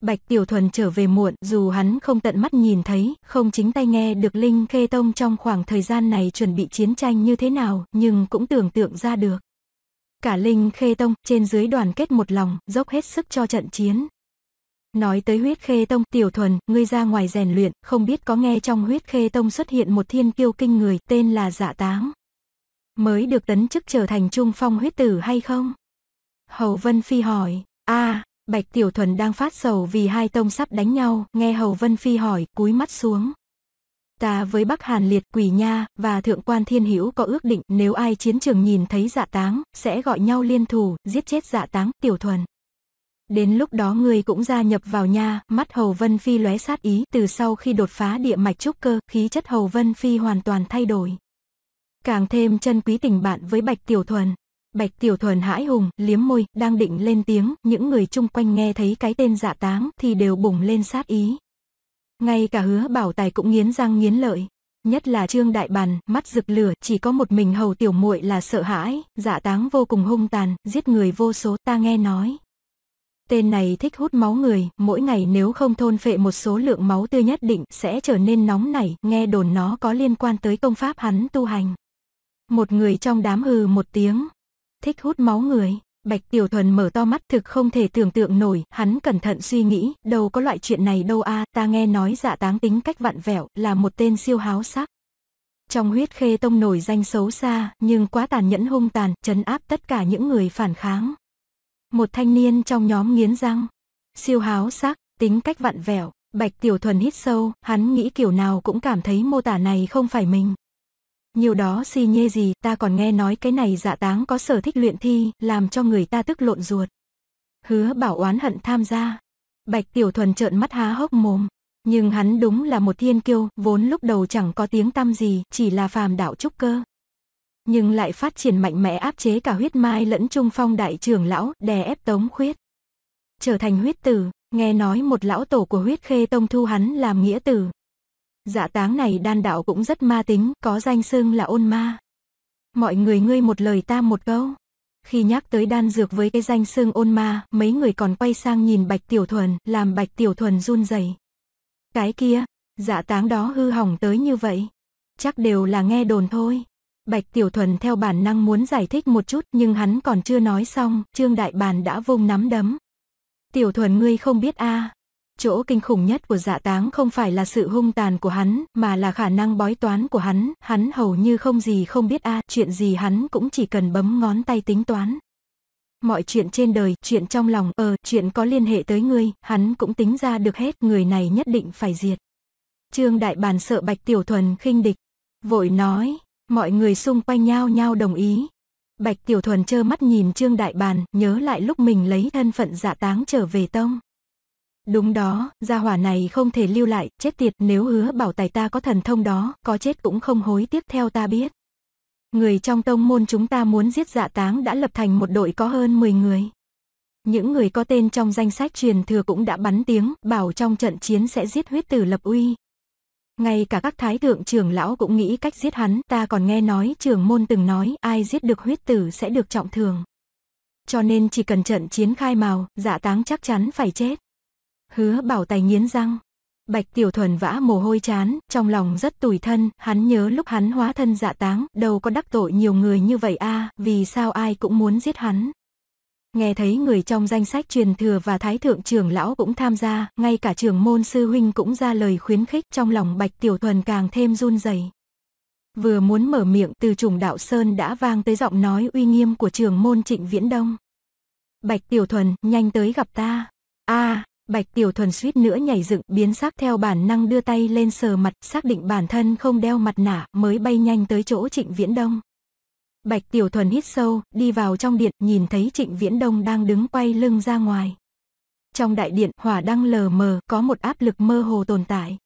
Bạch Tiểu Thuần trở về muộn, dù hắn không tận mắt nhìn thấy, không chính tay nghe được Linh Khê Tông trong khoảng thời gian này chuẩn bị chiến tranh như thế nào, nhưng cũng tưởng tượng ra được. Cả Linh Khê Tông trên dưới đoàn kết một lòng, dốc hết sức cho trận chiến, Nói tới huyết khê tông, tiểu thuần, ngươi ra ngoài rèn luyện, không biết có nghe trong huyết khê tông xuất hiện một thiên kiêu kinh người tên là dạ táng. Mới được tấn chức trở thành trung phong huyết tử hay không? Hầu Vân Phi hỏi, a à, Bạch Tiểu Thuần đang phát sầu vì hai tông sắp đánh nhau, nghe Hầu Vân Phi hỏi, cúi mắt xuống. Ta với Bắc Hàn Liệt Quỷ Nha và Thượng Quan Thiên Hữu có ước định nếu ai chiến trường nhìn thấy dạ táng, sẽ gọi nhau liên thủ, giết chết dạ táng, Tiểu Thuần. Đến lúc đó ngươi cũng gia nhập vào nha, mắt Hầu Vân Phi lóe sát ý, từ sau khi đột phá địa mạch trúc cơ, khí chất Hầu Vân Phi hoàn toàn thay đổi. Càng thêm chân quý tình bạn với Bạch Tiểu Thuần. Bạch Tiểu Thuần hãi hùng, liếm môi, đang định lên tiếng, những người chung quanh nghe thấy cái tên dạ táng thì đều bùng lên sát ý. Ngay cả hứa bảo tài cũng nghiến răng nghiến lợi. Nhất là Trương Đại Bàn, mắt rực lửa, chỉ có một mình hầu tiểu muội là sợ hãi, dạ táng vô cùng hung tàn, giết người vô số, ta nghe nói, Tên này thích hút máu người, mỗi ngày nếu không thôn phệ một số lượng máu tươi nhất định sẽ trở nên nóng nảy, nghe đồn nó có liên quan tới công pháp hắn tu hành. Một người trong đám hừ một tiếng. Thích hút máu người, Bạch Tiểu Thuần mở to mắt thực không thể tưởng tượng nổi, hắn cẩn thận suy nghĩ, đâu có loại chuyện này đâu a, ta nghe nói dạ táng tính cách vặn vẹo, là một tên siêu háo sắc. Trong huyết khê tông nổi danh xấu xa, nhưng quá tàn nhẫn hung tàn, chấn áp tất cả những người phản kháng. Một thanh niên trong nhóm nghiến răng. Siêu háo sắc, tính cách vặn vẹo, Bạch Tiểu Thuần hít sâu, hắn nghĩ kiểu nào cũng cảm thấy mô tả này không phải mình. Nhiều đó xì nhê gì, ta còn nghe nói cái này dạ táng có sở thích luyện thi, làm cho người ta tức lộn ruột. Hứa bảo oán hận tham gia. Bạch Tiểu Thuần trợn mắt há hốc mồm. Nhưng hắn đúng là một thiên kiêu, vốn lúc đầu chẳng có tiếng tăm gì, chỉ là phàm đạo trúc cơ, nhưng lại phát triển mạnh mẽ áp chế cả huyết mai lẫn trung phong đại trưởng lão đè ép tống khuyết. Trở thành huyết tử, nghe nói một lão tổ của huyết khê tông thu hắn làm nghĩa tử. Dạ táng này đan đạo cũng rất ma tính, có danh xưng là ôn ma. Mọi người ngươi một lời ta một câu. Khi nhắc tới đan dược với cái danh xưng ôn ma, mấy người còn quay sang nhìn Bạch Tiểu Thuần, làm Bạch Tiểu Thuần run rẩy. Cái kia, dạ táng đó hư hỏng tới như vậy. Chắc đều là nghe đồn thôi. Bạch Tiểu Thuần theo bản năng muốn giải thích một chút nhưng hắn còn chưa nói xong, Trương Đại Bàn đã vung nắm đấm. Tiểu Thuần ngươi không biết a Chỗ kinh khủng nhất của dạ táng không phải là sự hung tàn của hắn, mà là khả năng bói toán của hắn, hắn hầu như không gì không biết a chuyện gì hắn cũng chỉ cần bấm ngón tay tính toán. Mọi chuyện trên đời, chuyện trong lòng, ờ, chuyện có liên hệ tới ngươi, hắn cũng tính ra được hết, người này nhất định phải diệt. Trương Đại Bàn sợ Bạch Tiểu Thuần khinh địch, vội nói, Mọi người xung quanh nhau nhau đồng ý. Bạch Tiểu Thuần trơ mắt nhìn Trương Đại Bàn, nhớ lại lúc mình lấy thân phận dạ táng trở về tông. Đúng đó, gia hỏa này không thể lưu lại, chết tiệt nếu hứa bảo tài ta có thần thông đó, có chết cũng không hối tiếp theo ta biết. Người trong tông môn chúng ta muốn giết dạ táng đã lập thành một đội có hơn 10 người. Những người có tên trong danh sách truyền thừa cũng đã bắn tiếng, bảo trong trận chiến sẽ giết huyết tử lập uy, ngay cả các thái thượng trưởng lão cũng nghĩ cách giết hắn. Ta còn nghe nói trưởng môn từng nói ai giết được huyết tử sẽ được trọng thường. Cho nên chỉ cần trận chiến khai màu, dạ táng chắc chắn phải chết. Hứa bảo tài nghiến răng. Bạch Tiểu Thuần vã mồ hôi chán, trong lòng rất tủi thân, hắn nhớ lúc hắn hóa thân dạ táng, đâu có đắc tội nhiều người như vậy a vì sao ai cũng muốn giết hắn nghe thấy người trong danh sách truyền thừa và thái thượng trưởng lão cũng tham gia, ngay cả trưởng môn sư huynh cũng ra lời khuyến khích trong lòng Bạch Tiểu Thuần càng thêm run rẩy. Vừa muốn mở miệng từ trùng đạo Sơn đã vang tới giọng nói uy nghiêm của trưởng môn trịnh viễn đông. Bạch Tiểu Thuần, nhanh tới gặp ta. a à, Bạch Tiểu Thuần suýt nữa nhảy dựng biến sắc theo bản năng đưa tay lên sờ mặt xác định bản thân không đeo mặt nạ mới bay nhanh tới chỗ trịnh viễn đông. Bạch Tiểu Thuần hít sâu, đi vào trong điện, nhìn thấy Trịnh Viễn Đông đang đứng quay lưng ra ngoài. Trong đại điện, hỏa đăng lờ mờ, có một áp lực mơ hồ tồn tại.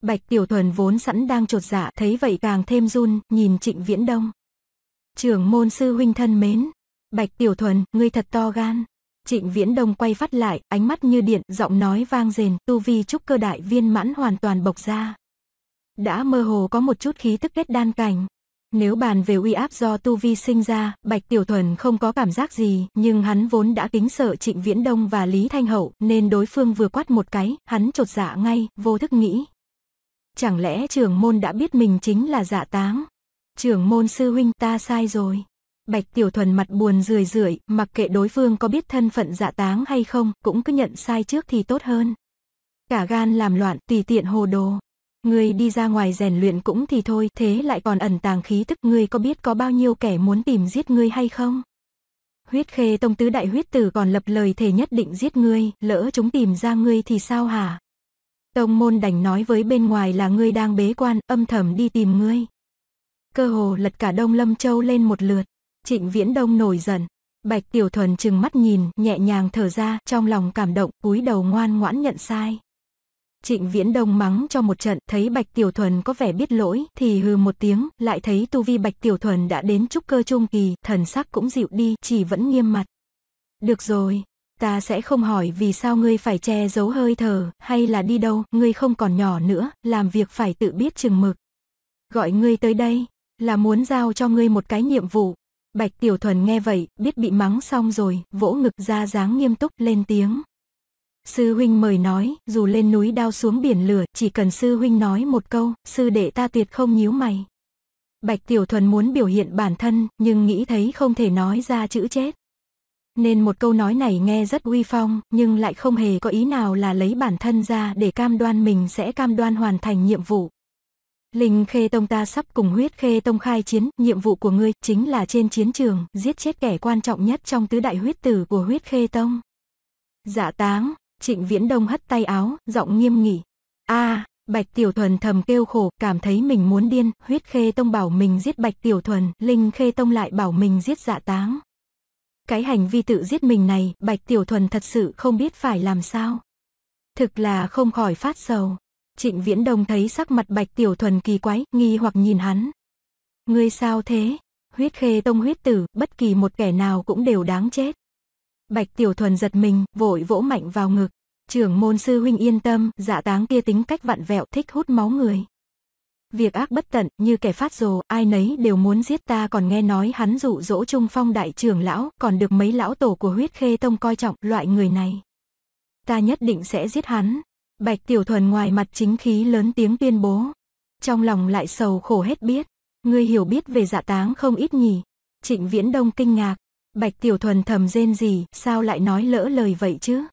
Bạch Tiểu Thuần vốn sẵn đang trột dạ, thấy vậy càng thêm run, nhìn Trịnh Viễn Đông. Trưởng môn sư huynh thân mến, Bạch Tiểu Thuần, ngươi thật to gan. Trịnh Viễn Đông quay phát lại, ánh mắt như điện, giọng nói vang rền, tu vi trúc cơ đại viên mãn hoàn toàn bộc ra. Đã mơ hồ có một chút khí tức kết đan cảnh, nếu bàn về uy áp do tu vi sinh ra, Bạch Tiểu Thuần không có cảm giác gì, nhưng hắn vốn đã kính sợ Trịnh Viễn Đông và Lý Thanh Hậu, nên đối phương vừa quát một cái, hắn trột dạ ngay, vô thức nghĩ. Chẳng lẽ trưởng môn đã biết mình chính là dạ táng? Trưởng môn sư huynh ta sai rồi. Bạch Tiểu Thuần mặt buồn rười rượi, mặc kệ đối phương có biết thân phận dạ táng hay không, cũng cứ nhận sai trước thì tốt hơn. Cả gan làm loạn, tùy tiện hồ đồ. Ngươi đi ra ngoài rèn luyện cũng thì thôi, thế lại còn ẩn tàng khí tức ngươi có biết có bao nhiêu kẻ muốn tìm giết ngươi hay không? Huyết khê tông tứ đại huyết tử còn lập lời thề nhất định giết ngươi, lỡ chúng tìm ra ngươi thì sao hả? Tông môn đành nói với bên ngoài là ngươi đang bế quan, âm thầm đi tìm ngươi. Cơ hồ lật cả Đông Lâm Châu lên một lượt, trịnh viễn đông nổi giận. Bạch Tiểu Thuần chừng mắt nhìn, nhẹ nhàng thở ra, trong lòng cảm động, cúi đầu ngoan ngoãn nhận sai. Trịnh Viễn Đông mắng cho một trận, thấy Bạch Tiểu Thuần có vẻ biết lỗi, thì hừ một tiếng, lại thấy tu vi Bạch Tiểu Thuần đã đến trúc cơ trung kỳ, thần sắc cũng dịu đi, chỉ vẫn nghiêm mặt. Được rồi, ta sẽ không hỏi vì sao ngươi phải che giấu hơi thở, hay là đi đâu, ngươi không còn nhỏ nữa, làm việc phải tự biết chừng mực. Gọi ngươi tới đây, là muốn giao cho ngươi một cái nhiệm vụ. Bạch Tiểu Thuần nghe vậy, biết bị mắng xong rồi, vỗ ngực ra dáng nghiêm túc lên tiếng. Sư huynh mời nói, dù lên núi đao xuống biển lửa, chỉ cần sư huynh nói một câu, sư đệ ta tuyệt không nhíu mày. Bạch Tiểu Thuần muốn biểu hiện bản thân, nhưng nghĩ thấy không thể nói ra chữ chết. Nên một câu nói này nghe rất uy phong, nhưng lại không hề có ý nào là lấy bản thân ra để cam đoan mình sẽ cam đoan hoàn thành nhiệm vụ. Linh Khê Tông ta sắp cùng huyết Khê Tông khai chiến, nhiệm vụ của ngươi chính là trên chiến trường, giết chết kẻ quan trọng nhất trong tứ đại huyết tử của huyết Khê Tông. Dạ táng, Trịnh Viễn Đông hất tay áo, giọng nghiêm nghỉ. a à, Bạch Tiểu Thuần thầm kêu khổ, cảm thấy mình muốn điên, huyết khê tông bảo mình giết Bạch Tiểu Thuần, linh khê tông lại bảo mình giết dạ táng. Cái hành vi tự giết mình này, Bạch Tiểu Thuần thật sự không biết phải làm sao. Thực là không khỏi phát sầu. Trịnh Viễn Đông thấy sắc mặt Bạch Tiểu Thuần kỳ quái, nghi hoặc nhìn hắn. Ngươi sao thế? Huyết khê tông huyết tử, bất kỳ một kẻ nào cũng đều đáng chết. Bạch Tiểu Thuần giật mình, vội vỗ mạnh vào ngực. Trưởng môn sư huynh yên tâm, giả dạ táng kia tính cách vặn vẹo, thích hút máu người. Việc ác bất tận, như kẻ phát rồ, ai nấy đều muốn giết ta còn nghe nói hắn dụ dỗ trung phong đại trưởng lão, còn được mấy lão tổ của huyết khê tông coi trọng, loại người này. Ta nhất định sẽ giết hắn. Bạch Tiểu Thuần ngoài mặt chính khí lớn tiếng tuyên bố. Trong lòng lại sầu khổ hết biết. Ngươi hiểu biết về dạ táng không ít nhỉ. Trịnh Viễn Đông kinh ngạc, Bạch Tiểu Thuần thầm rên gì, sao lại nói lỡ lời vậy chứ?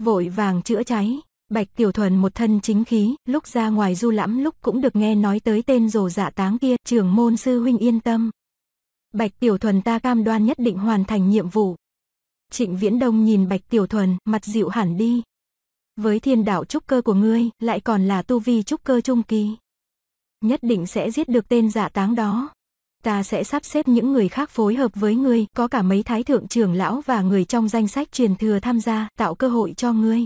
Vội vàng chữa cháy, Bạch Tiểu Thuần một thân chính khí, lúc ra ngoài du lãm lúc cũng được nghe nói tới tên rồ dạ táng kia, trưởng môn sư huynh yên tâm. Bạch Tiểu Thuần ta cam đoan nhất định hoàn thành nhiệm vụ. Trịnh Viễn Đông nhìn Bạch Tiểu Thuần, mặt dịu hẳn đi. Với thiên đạo trúc cơ của ngươi, lại còn là tu vi trúc cơ trung kỳ. Nhất định sẽ giết được tên giả dạ táng đó ta sẽ sắp xếp những người khác phối hợp với ngươi, có cả mấy thái thượng trưởng lão và người trong danh sách truyền thừa tham gia, tạo cơ hội cho ngươi.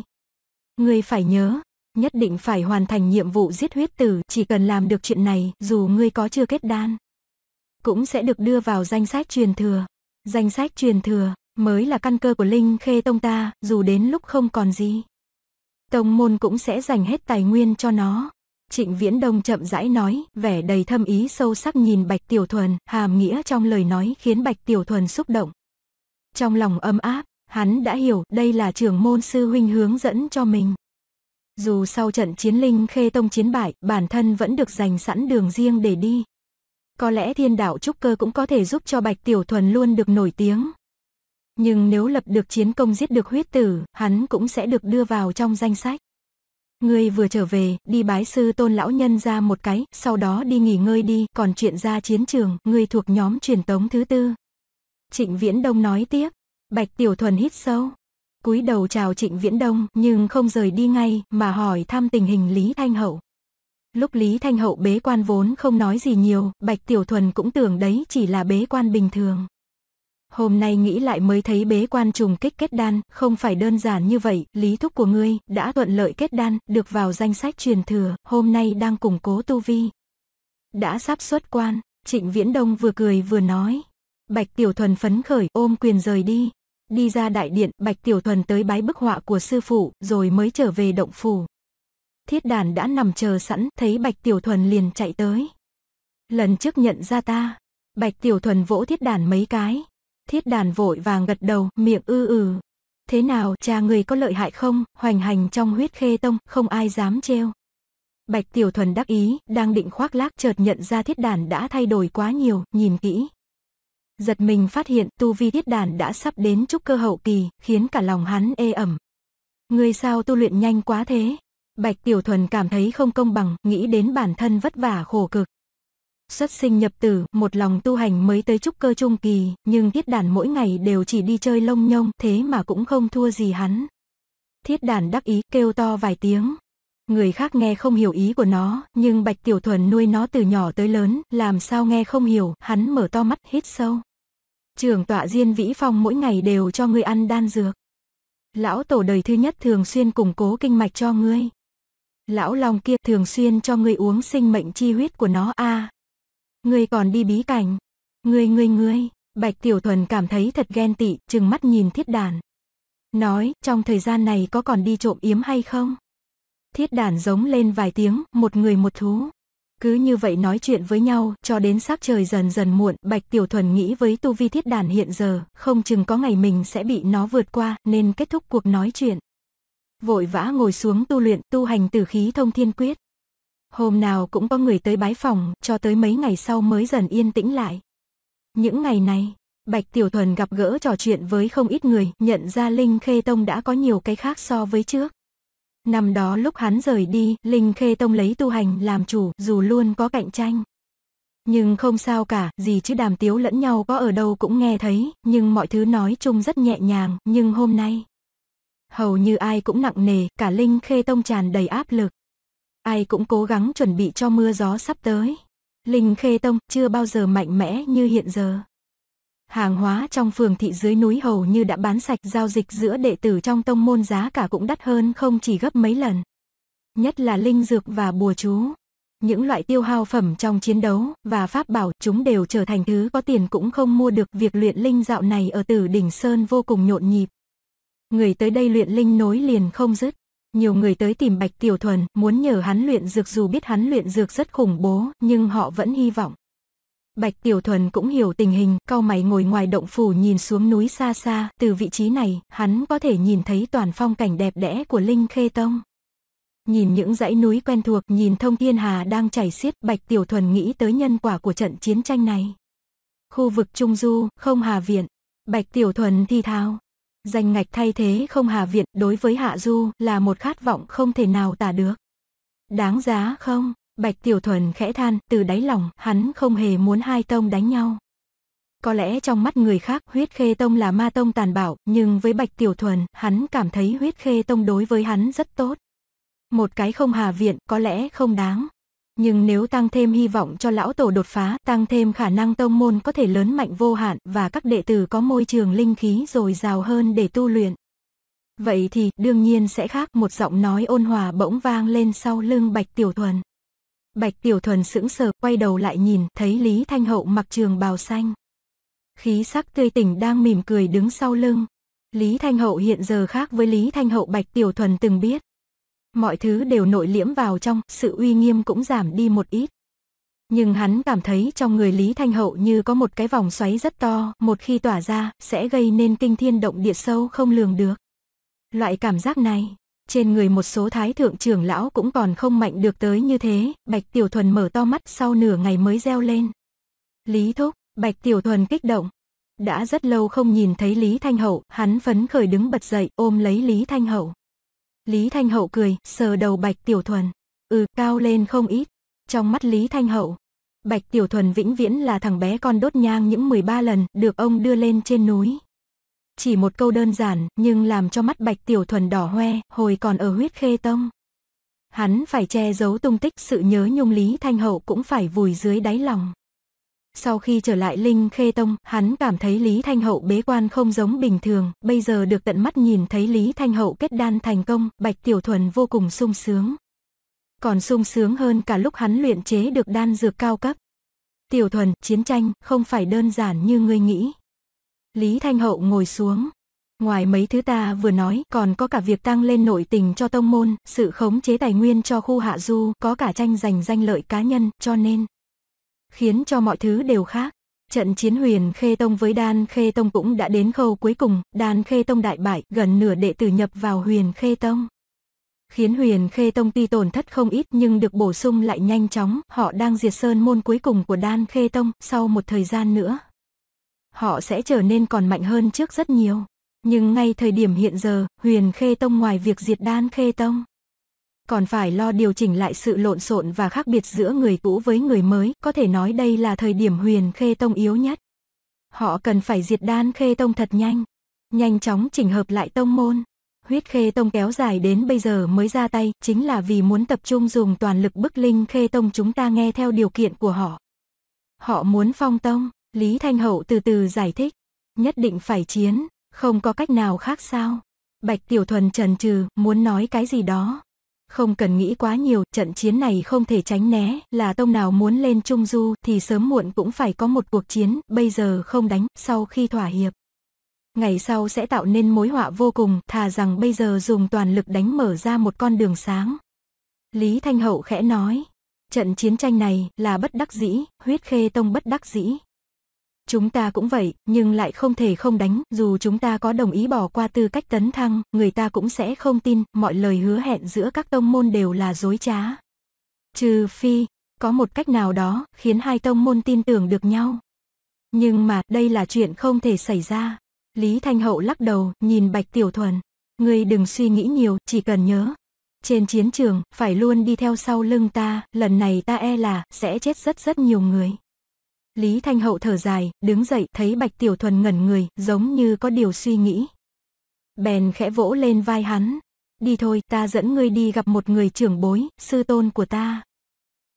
Ngươi phải nhớ, nhất định phải hoàn thành nhiệm vụ giết huyết tử, chỉ cần làm được chuyện này, dù ngươi có chưa kết đan, cũng sẽ được đưa vào danh sách truyền thừa. Danh sách truyền thừa mới là căn cơ của Linh Khê Tông ta, dù đến lúc không còn gì. Tông môn cũng sẽ dành hết tài nguyên cho nó. Trịnh Viễn Đông chậm rãi nói, vẻ đầy thâm ý sâu sắc nhìn Bạch Tiểu Thuần, hàm nghĩa trong lời nói khiến Bạch Tiểu Thuần xúc động. Trong lòng âm áp, hắn đã hiểu đây là trưởng môn sư huynh hướng dẫn cho mình. Dù sau trận chiến linh khê tông chiến bại, bản thân vẫn được dành sẵn đường riêng để đi. Có lẽ thiên đạo trúc cơ cũng có thể giúp cho Bạch Tiểu Thuần luôn được nổi tiếng. Nhưng nếu lập được chiến công giết được huyết tử, hắn cũng sẽ được đưa vào trong danh sách. Ngươi vừa trở về, đi bái sư tôn lão nhân ra một cái, sau đó đi nghỉ ngơi đi, còn chuyện ra chiến trường, ngươi thuộc nhóm truyền tống thứ tư. Trịnh Viễn Đông nói tiếp, Bạch Tiểu Thuần hít sâu. cúi đầu chào Trịnh Viễn Đông, nhưng không rời đi ngay, mà hỏi thăm tình hình Lý Thanh Hậu. Lúc Lý Thanh Hậu bế quan vốn không nói gì nhiều, Bạch Tiểu Thuần cũng tưởng đấy chỉ là bế quan bình thường. Hôm nay nghĩ lại mới thấy bế quan trùng kích kết đan, không phải đơn giản như vậy, lý thúc của ngươi đã thuận lợi kết đan, được vào danh sách truyền thừa, hôm nay đang củng cố tu vi. Đã sắp xuất quan, Trịnh Viễn Đông vừa cười vừa nói. Bạch Tiểu Thuần phấn khởi ôm quyền rời đi. Đi ra đại điện, Bạch Tiểu Thuần tới bái bức họa của sư phụ, rồi mới trở về động phủ. Thiết đàn đã nằm chờ sẵn, thấy Bạch Tiểu Thuần liền chạy tới. Lần trước nhận ra ta, Bạch Tiểu Thuần vỗ thiết đàn mấy cái, Thiết đàn vội vàng gật đầu, miệng ư ừ. Thế nào, cha người có lợi hại không? Hoành hành trong huyết khê tông, không ai dám trêu. Bạch Tiểu Thuần đắc ý, đang định khoác lác chợt nhận ra thiết đàn đã thay đổi quá nhiều, nhìn kỹ. Giật mình phát hiện tu vi thiết đàn đã sắp đến trúc cơ hậu kỳ, khiến cả lòng hắn ê ẩm. Người sao tu luyện nhanh quá thế? Bạch Tiểu Thuần cảm thấy không công bằng, nghĩ đến bản thân vất vả khổ cực. Xuất sinh nhập tử, một lòng tu hành mới tới trúc cơ trung kỳ, nhưng thiết đàn mỗi ngày đều chỉ đi chơi lông nhông, thế mà cũng không thua gì hắn. Thiết đàn đắc ý kêu to vài tiếng. Người khác nghe không hiểu ý của nó, nhưng Bạch Tiểu Thuần nuôi nó từ nhỏ tới lớn, làm sao nghe không hiểu, hắn mở to mắt hít sâu. Trường tọa Diên Vĩ Phong mỗi ngày đều cho ngươi ăn đan dược. Lão tổ đời thứ nhất thường xuyên củng cố kinh mạch cho ngươi. Lão Long kia thường xuyên cho ngươi uống sinh mệnh chi huyết của nó a Ngươi còn đi bí cảnh. Ngươi ngươi ngươi. Bạch Tiểu Thuần cảm thấy thật ghen tị, chừng mắt nhìn thiết đàn. Nói, trong thời gian này có còn đi trộm yếm hay không? Thiết đàn giống lên vài tiếng, một người một thú. Cứ như vậy nói chuyện với nhau, cho đến sắc trời dần dần muộn, Bạch Tiểu Thuần nghĩ với tu vi thiết đàn hiện giờ, không chừng có ngày mình sẽ bị nó vượt qua, nên kết thúc cuộc nói chuyện. Vội vã ngồi xuống tu luyện, tu hành tử khí thông thiên quyết. Hôm nào cũng có người tới bái phòng, cho tới mấy ngày sau mới dần yên tĩnh lại. Những ngày này, Bạch Tiểu Thuần gặp gỡ trò chuyện với không ít người, nhận ra Linh Khê Tông đã có nhiều cái khác so với trước. Năm đó lúc hắn rời đi, Linh Khê Tông lấy tu hành làm chủ, dù luôn có cạnh tranh. Nhưng không sao cả, gì chứ đàm tiếu lẫn nhau có ở đâu cũng nghe thấy, nhưng mọi thứ nói chung rất nhẹ nhàng, nhưng hôm nay. Hầu như ai cũng nặng nề, cả Linh Khê Tông tràn đầy áp lực ai cũng cố gắng chuẩn bị cho mưa gió sắp tới. Linh Khê Tông chưa bao giờ mạnh mẽ như hiện giờ. Hàng hóa trong phường thị dưới núi hầu như đã bán sạch giao dịch giữa đệ tử trong tông môn giá cả cũng đắt hơn không chỉ gấp mấy lần. Nhất là linh dược và bùa chú. Những loại tiêu hao phẩm trong chiến đấu và pháp bảo chúng đều trở thành thứ có tiền cũng không mua được việc luyện linh dạo này ở tử đỉnh Sơn vô cùng nhộn nhịp. Người tới đây luyện linh nối liền không dứt nhiều người tới tìm Bạch Tiểu Thuần, muốn nhờ hắn luyện dược dù biết hắn luyện dược rất khủng bố, nhưng họ vẫn hy vọng. Bạch Tiểu Thuần cũng hiểu tình hình, cau mày ngồi ngoài động phủ nhìn xuống núi xa xa, từ vị trí này, hắn có thể nhìn thấy toàn phong cảnh đẹp đẽ của Linh Khê Tông. Nhìn những dãy núi quen thuộc, nhìn thông thiên hà đang chảy xiết, Bạch Tiểu Thuần nghĩ tới nhân quả của trận chiến tranh này. Khu vực Trung Du, không Hà Viện, Bạch Tiểu Thuần thi thao, Danh ngạch thay thế không Hà Viện đối với Hạ Du là một khát vọng không thể nào tả được. Đáng giá không? Bạch Tiểu Thuần khẽ than từ đáy lòng hắn không hề muốn hai tông đánh nhau. Có lẽ trong mắt người khác huyết khê tông là ma tông tàn bạo nhưng với Bạch Tiểu Thuần hắn cảm thấy huyết khê tông đối với hắn rất tốt. Một cái không Hà Viện có lẽ không đáng nhưng nếu tăng thêm hy vọng cho lão tổ đột phá, tăng thêm khả năng tông môn có thể lớn mạnh vô hạn và các đệ tử có môi trường linh khí dồi dào hơn để tu luyện. Vậy thì, đương nhiên sẽ khác, một giọng nói ôn hòa bỗng vang lên sau lưng Bạch Tiểu Thuần. Bạch Tiểu Thuần sững sờ, quay đầu lại nhìn, thấy Lý Thanh Hậu mặc trường bào xanh. Khí sắc tươi tỉnh đang mỉm cười đứng sau lưng. Lý Thanh Hậu hiện giờ khác với Lý Thanh Hậu Bạch Tiểu Thuần từng biết mọi thứ đều nội liễm vào trong, sự uy nghiêm cũng giảm đi một ít. Nhưng hắn cảm thấy trong người Lý Thanh Hậu như có một cái vòng xoáy rất to, một khi tỏa ra, sẽ gây nên kinh thiên động địa sâu không lường được. Loại cảm giác này, trên người một số thái thượng trưởng lão cũng còn không mạnh được tới như thế, Bạch Tiểu Thuần mở to mắt sau nửa ngày mới reo lên. Lý Thúc, Bạch Tiểu Thuần kích động. Đã rất lâu không nhìn thấy Lý Thanh Hậu, hắn phấn khởi đứng bật dậy ôm lấy Lý Thanh Hậu. Lý Thanh Hậu cười, sờ đầu Bạch Tiểu Thuần. Ừ, cao lên không ít. Trong mắt Lý Thanh Hậu, Bạch Tiểu Thuần vĩnh viễn là thằng bé con đốt nhang những 13 lần được ông đưa lên trên núi. Chỉ một câu đơn giản nhưng làm cho mắt Bạch Tiểu Thuần đỏ hoe hồi còn ở huyết khê tông. Hắn phải che giấu tung tích sự nhớ nhung Lý Thanh Hậu cũng phải vùi dưới đáy lòng. Sau khi trở lại Linh Khê Tông, hắn cảm thấy Lý Thanh Hậu bế quan không giống bình thường, bây giờ được tận mắt nhìn thấy Lý Thanh Hậu kết đan thành công, Bạch Tiểu Thuần vô cùng sung sướng. Còn sung sướng hơn cả lúc hắn luyện chế được đan dược cao cấp. Tiểu Thuần, chiến tranh, không phải đơn giản như ngươi nghĩ. Lý Thanh Hậu ngồi xuống. Ngoài mấy thứ ta vừa nói, còn có cả việc tăng lên nội tình cho tông môn, sự khống chế tài nguyên cho khu hạ du, có cả tranh giành danh lợi cá nhân, cho nên khiến cho mọi thứ đều khác. Trận chiến huyền Khê Tông với Đan Khê Tông cũng đã đến khâu cuối cùng, Đan Khê Tông đại bại, gần nửa đệ tử nhập vào huyền Khê Tông. Khiến huyền Khê Tông tuy tổn thất không ít nhưng được bổ sung lại nhanh chóng, họ đang diệt sơn môn cuối cùng của Đan Khê Tông, sau một thời gian nữa. Họ sẽ trở nên còn mạnh hơn trước rất nhiều. Nhưng ngay thời điểm hiện giờ, huyền Khê Tông ngoài việc diệt Đan Khê Tông còn phải lo điều chỉnh lại sự lộn xộn và khác biệt giữa người cũ với người mới. Có thể nói đây là thời điểm huyền khê tông yếu nhất. Họ cần phải diệt đan khê tông thật nhanh, nhanh chóng chỉnh hợp lại tông môn. Huyết khê tông kéo dài đến bây giờ mới ra tay, chính là vì muốn tập trung dùng toàn lực bức linh khê tông chúng ta nghe theo điều kiện của họ. Họ muốn phong tông, Lý Thanh Hậu từ từ giải thích, nhất định phải chiến, không có cách nào khác sao. Bạch Tiểu Thuần trần trừ, muốn nói cái gì đó, không cần nghĩ quá nhiều, trận chiến này không thể tránh né, là tông nào muốn lên Trung Du thì sớm muộn cũng phải có một cuộc chiến, bây giờ không đánh, sau khi thỏa hiệp. Ngày sau sẽ tạo nên mối họa vô cùng, thà rằng bây giờ dùng toàn lực đánh mở ra một con đường sáng. Lý Thanh Hậu khẽ nói, trận chiến tranh này là bất đắc dĩ, huyết khê tông bất đắc dĩ. Chúng ta cũng vậy, nhưng lại không thể không đánh, dù chúng ta có đồng ý bỏ qua tư cách tấn thăng, người ta cũng sẽ không tin, mọi lời hứa hẹn giữa các tông môn đều là dối trá. Trừ phi, có một cách nào đó, khiến hai tông môn tin tưởng được nhau. Nhưng mà, đây là chuyện không thể xảy ra. Lý Thanh Hậu lắc đầu, nhìn Bạch Tiểu Thuần. Ngươi đừng suy nghĩ nhiều, chỉ cần nhớ. Trên chiến trường, phải luôn đi theo sau lưng ta, lần này ta e là, sẽ chết rất rất nhiều người. Lý Thanh Hậu thở dài, đứng dậy, thấy Bạch Tiểu Thuần ngẩn người, giống như có điều suy nghĩ. Bèn khẽ vỗ lên vai hắn. Đi thôi, ta dẫn ngươi đi gặp một người trưởng bối, sư tôn của ta.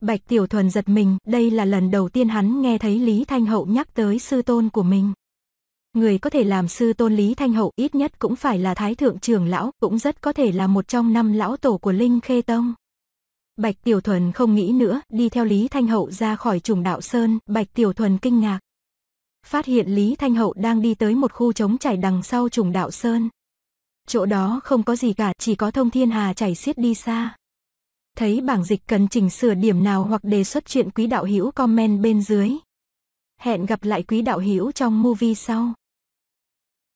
Bạch Tiểu Thuần giật mình, đây là lần đầu tiên hắn nghe thấy Lý Thanh Hậu nhắc tới sư tôn của mình. Người có thể làm sư tôn Lý Thanh Hậu ít nhất cũng phải là Thái Thượng trưởng lão, cũng rất có thể là một trong năm lão tổ của Linh Khê Tông. Bạch Tiểu Thuần không nghĩ nữa, đi theo Lý Thanh Hậu ra khỏi trùng đạo sơn, Bạch Tiểu Thuần kinh ngạc. Phát hiện Lý Thanh Hậu đang đi tới một khu trống chảy đằng sau trùng đạo sơn. Chỗ đó không có gì cả, chỉ có thông thiên hà chảy xiết đi xa. Thấy bảng dịch cần chỉnh sửa điểm nào hoặc đề xuất chuyện quý đạo hữu comment bên dưới. Hẹn gặp lại quý đạo hữu trong movie sau.